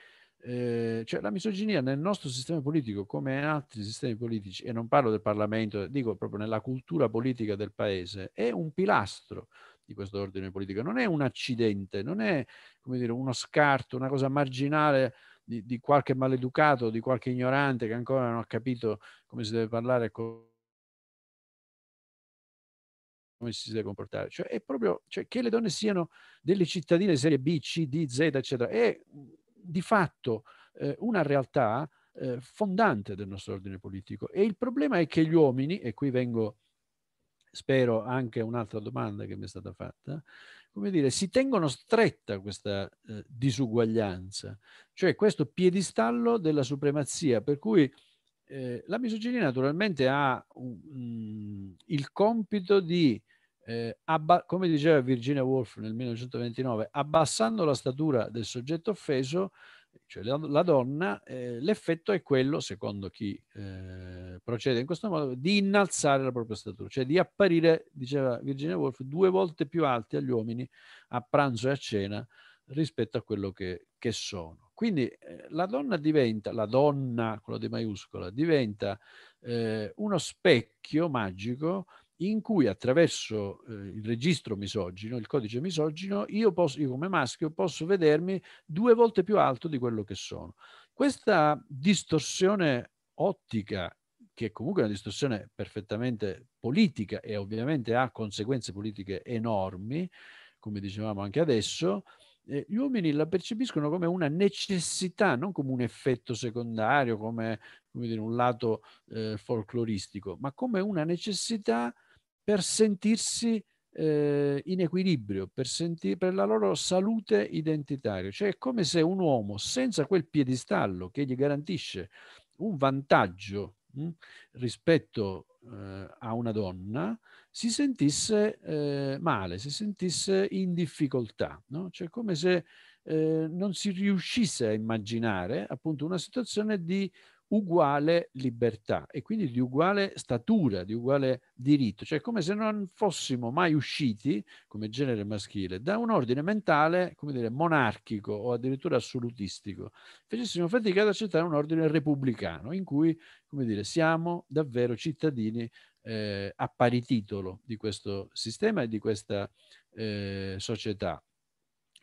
Speaker 2: Eh, cioè la misoginia nel nostro sistema politico come in altri sistemi politici, e non parlo del Parlamento, dico proprio nella cultura politica del paese, è un pilastro, di questo ordine politico. Non è un accidente, non è dire, uno scarto, una cosa marginale di, di, qualche maleducato, di qualche ignorante che ancora non ha capito come si deve parlare. come si deve comportare, cioè è proprio cioè, che le donne siano delle cittadine serie B, C, D, Z, eccetera, è di fatto eh, una realtà eh, fondante del nostro ordine politico. E il problema è che gli uomini, e qui vengo spero anche un'altra domanda che mi è stata fatta, come dire, si tengono stretta questa eh, disuguaglianza, cioè questo piedistallo della supremazia, per cui eh, la misoginia naturalmente ha um, il compito di, eh, abba- come diceva Virginia Woolf nel 1929, abbassando la statura del soggetto offeso, cioè la, la donna, eh, l'effetto è quello, secondo chi eh, procede in questo modo, di innalzare la propria statura, cioè di apparire, diceva Virginia Woolf, due volte più alti agli uomini a pranzo e a cena rispetto a quello che, che sono. Quindi eh, la donna diventa, la donna, quello di maiuscola, diventa eh, uno specchio magico in cui attraverso eh, il registro misogino, il codice misogino, io, posso, io come maschio posso vedermi due volte più alto di quello che sono. Questa distorsione ottica che comunque è una distorsione perfettamente politica e ovviamente ha conseguenze politiche enormi, come dicevamo anche adesso, eh, gli uomini la percepiscono come una necessità, non come un effetto secondario, come, come dire, un lato eh, folcloristico, ma come una necessità per sentirsi eh, in equilibrio, per, senti- per la loro salute identitaria. Cioè è come se un uomo senza quel piedistallo che gli garantisce un vantaggio mh, hm, rispetto eh, a una donna si sentisse eh, male, si sentisse in difficoltà, no? cioè come se eh, non si riuscisse a immaginare appunto una situazione di uguale libertà e quindi di uguale statura, di uguale diritto, cioè come se non fossimo mai usciti, come genere maschile, da un ordine mentale, come dire, monarchico o addirittura assolutistico. Facessimo fatica ad accettare un ordine repubblicano in cui, come dire, siamo davvero cittadini eh, a pari titolo di questo sistema e di questa eh, società.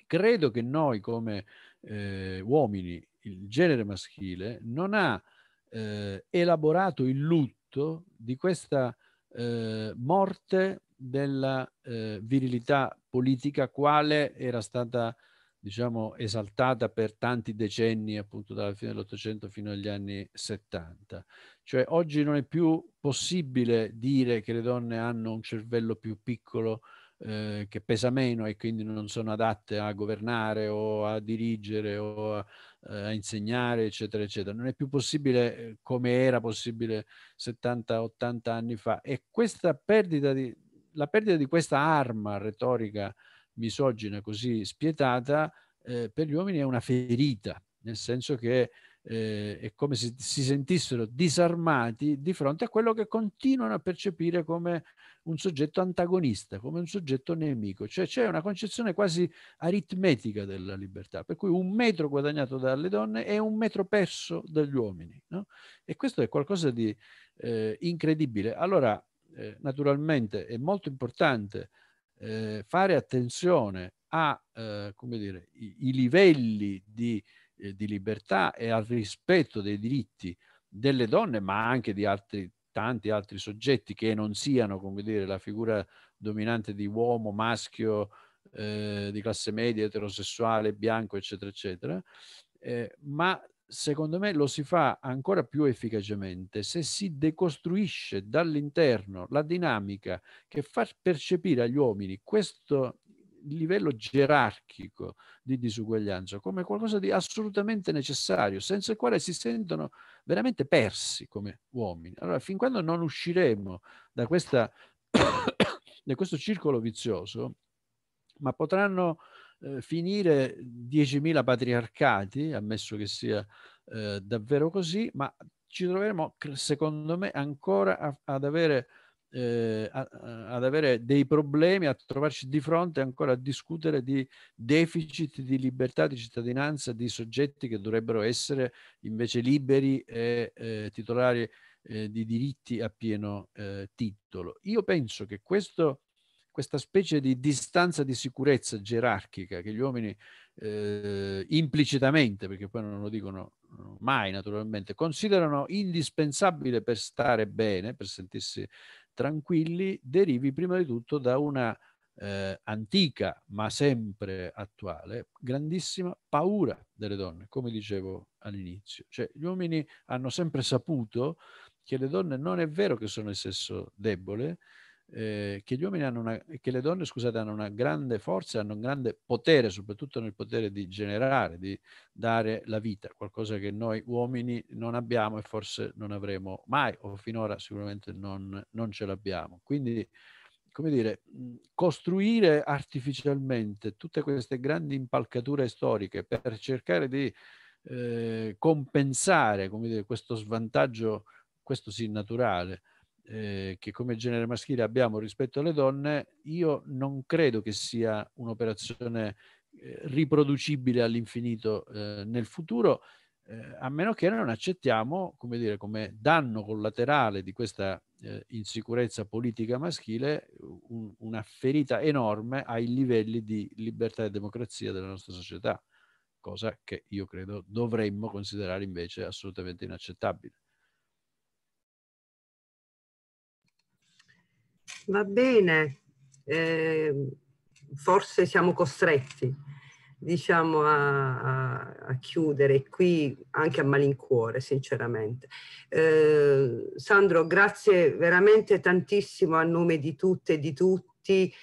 Speaker 2: Credo che noi come eh, uomini, il genere maschile non ha eh, elaborato il lutto di questa eh, morte della eh, virilità politica quale era stata diciamo esaltata per tanti decenni appunto dalla fine dell'Ottocento fino agli anni 70. Cioè oggi non è più possibile dire che le donne hanno un cervello più piccolo eh, che pesa meno e quindi non sono adatte a governare o a dirigere o a, eh, a insegnare, eccetera, eccetera. Non è più possibile eh, come era possibile 70-80 anni fa. E questa perdita di, la perdita di questa arma retorica misogina così spietata eh, per gli uomini è una ferita, nel senso che eh, è come se si sentissero disarmati di fronte a quello che continuano a percepire come un soggetto antagonista, come un soggetto nemico. Cioè c'è una concezione quasi aritmetica della libertà, per cui un metro guadagnato dalle donne è un metro perso dagli uomini. No? E questo è qualcosa di eh, incredibile. Allora, eh, naturalmente, è molto importante eh, fare attenzione a, eh, come dire, i, i livelli di eh, di libertà e al rispetto dei diritti delle donne, ma anche di altri, tanti altri soggetti che non siano, come dire, la figura dominante di uomo, maschio, eh, di classe media, eterosessuale, bianco, eccetera, eccetera, eh, ma secondo me lo si fa ancora più efficacemente se si decostruisce dall'interno la dinamica che fa percepire agli uomini questo livello gerarchico di disuguaglianza come qualcosa di assolutamente necessario, senza il quale si sentono veramente persi come uomini. Allora, fin quando non usciremo da, questa, da questo circolo vizioso, ma potranno eh, finire 10.000 patriarcati, ammesso che sia eh, davvero così, ma ci troveremo, secondo me, ancora a, ad avere eh, a, ad avere dei problemi, a trovarci di fronte ancora a discutere di deficit di libertà di cittadinanza di soggetti che dovrebbero essere invece liberi e eh, titolari eh, di diritti a pieno eh, titolo. Io penso che questo, questa specie di distanza di sicurezza gerarchica che gli uomini eh, implicitamente, perché poi non lo dicono eh, mai naturalmente, considerano indispensabile per stare bene, per sentirsi tranquilli derivi prima di tutto da una eh, antica, ma sempre attuale, grandissima paura delle donne, come dicevo all'inizio. Cioè, gli uomini hanno sempre saputo che le donne non è vero che sono il sesso debole, Ehm, che gli uomini hanno una, che le donne, scusate, hanno una grande forza, hanno un grande potere, soprattutto nel potere di generare, di dare la vita, qualcosa che noi uomini non abbiamo e forse non avremo mai, o finora sicuramente non, non ce l'abbiamo. Quindi, come dire, mhmm, costruire artificialmente tutte queste grandi impalcature storiche per cercare di eh, compensare, come dire, questo svantaggio, questo sì naturale, eh, che come genere maschile abbiamo rispetto alle donne, io non credo che sia un'operazione eh, riproducibile all'infinito eh, nel futuro, eh, a meno che non accettiamo, come dire, come danno collaterale di questa eh, insicurezza politica maschile un, una ferita enorme ai livelli di libertà e democrazia della nostra società, cosa che io credo dovremmo considerare invece assolutamente inaccettabile.
Speaker 1: va bene, eh, forse siamo costretti diciamo a, a, a, chiudere qui anche a malincuore sinceramente eh, Sandro grazie veramente tantissimo a nome di tutte e di tutti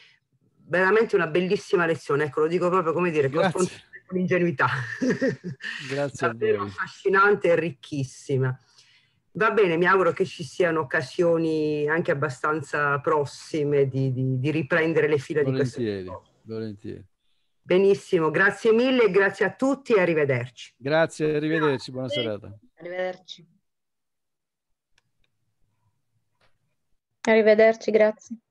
Speaker 1: veramente una bellissima lezione ecco lo dico proprio come dire grazie. con ingenuità
Speaker 2: grazie davvero
Speaker 1: affascinante e ricchissima Va bene, mi auguro che ci siano occasioni anche abbastanza prossime di, di, di riprendere le fila volentieri,
Speaker 2: di questo. Volentieri.
Speaker 1: Benissimo, grazie mille, grazie a tutti e arrivederci.
Speaker 2: Grazie, arrivederci, buona serata.
Speaker 3: Arrivederci.
Speaker 6: Arrivederci, grazie.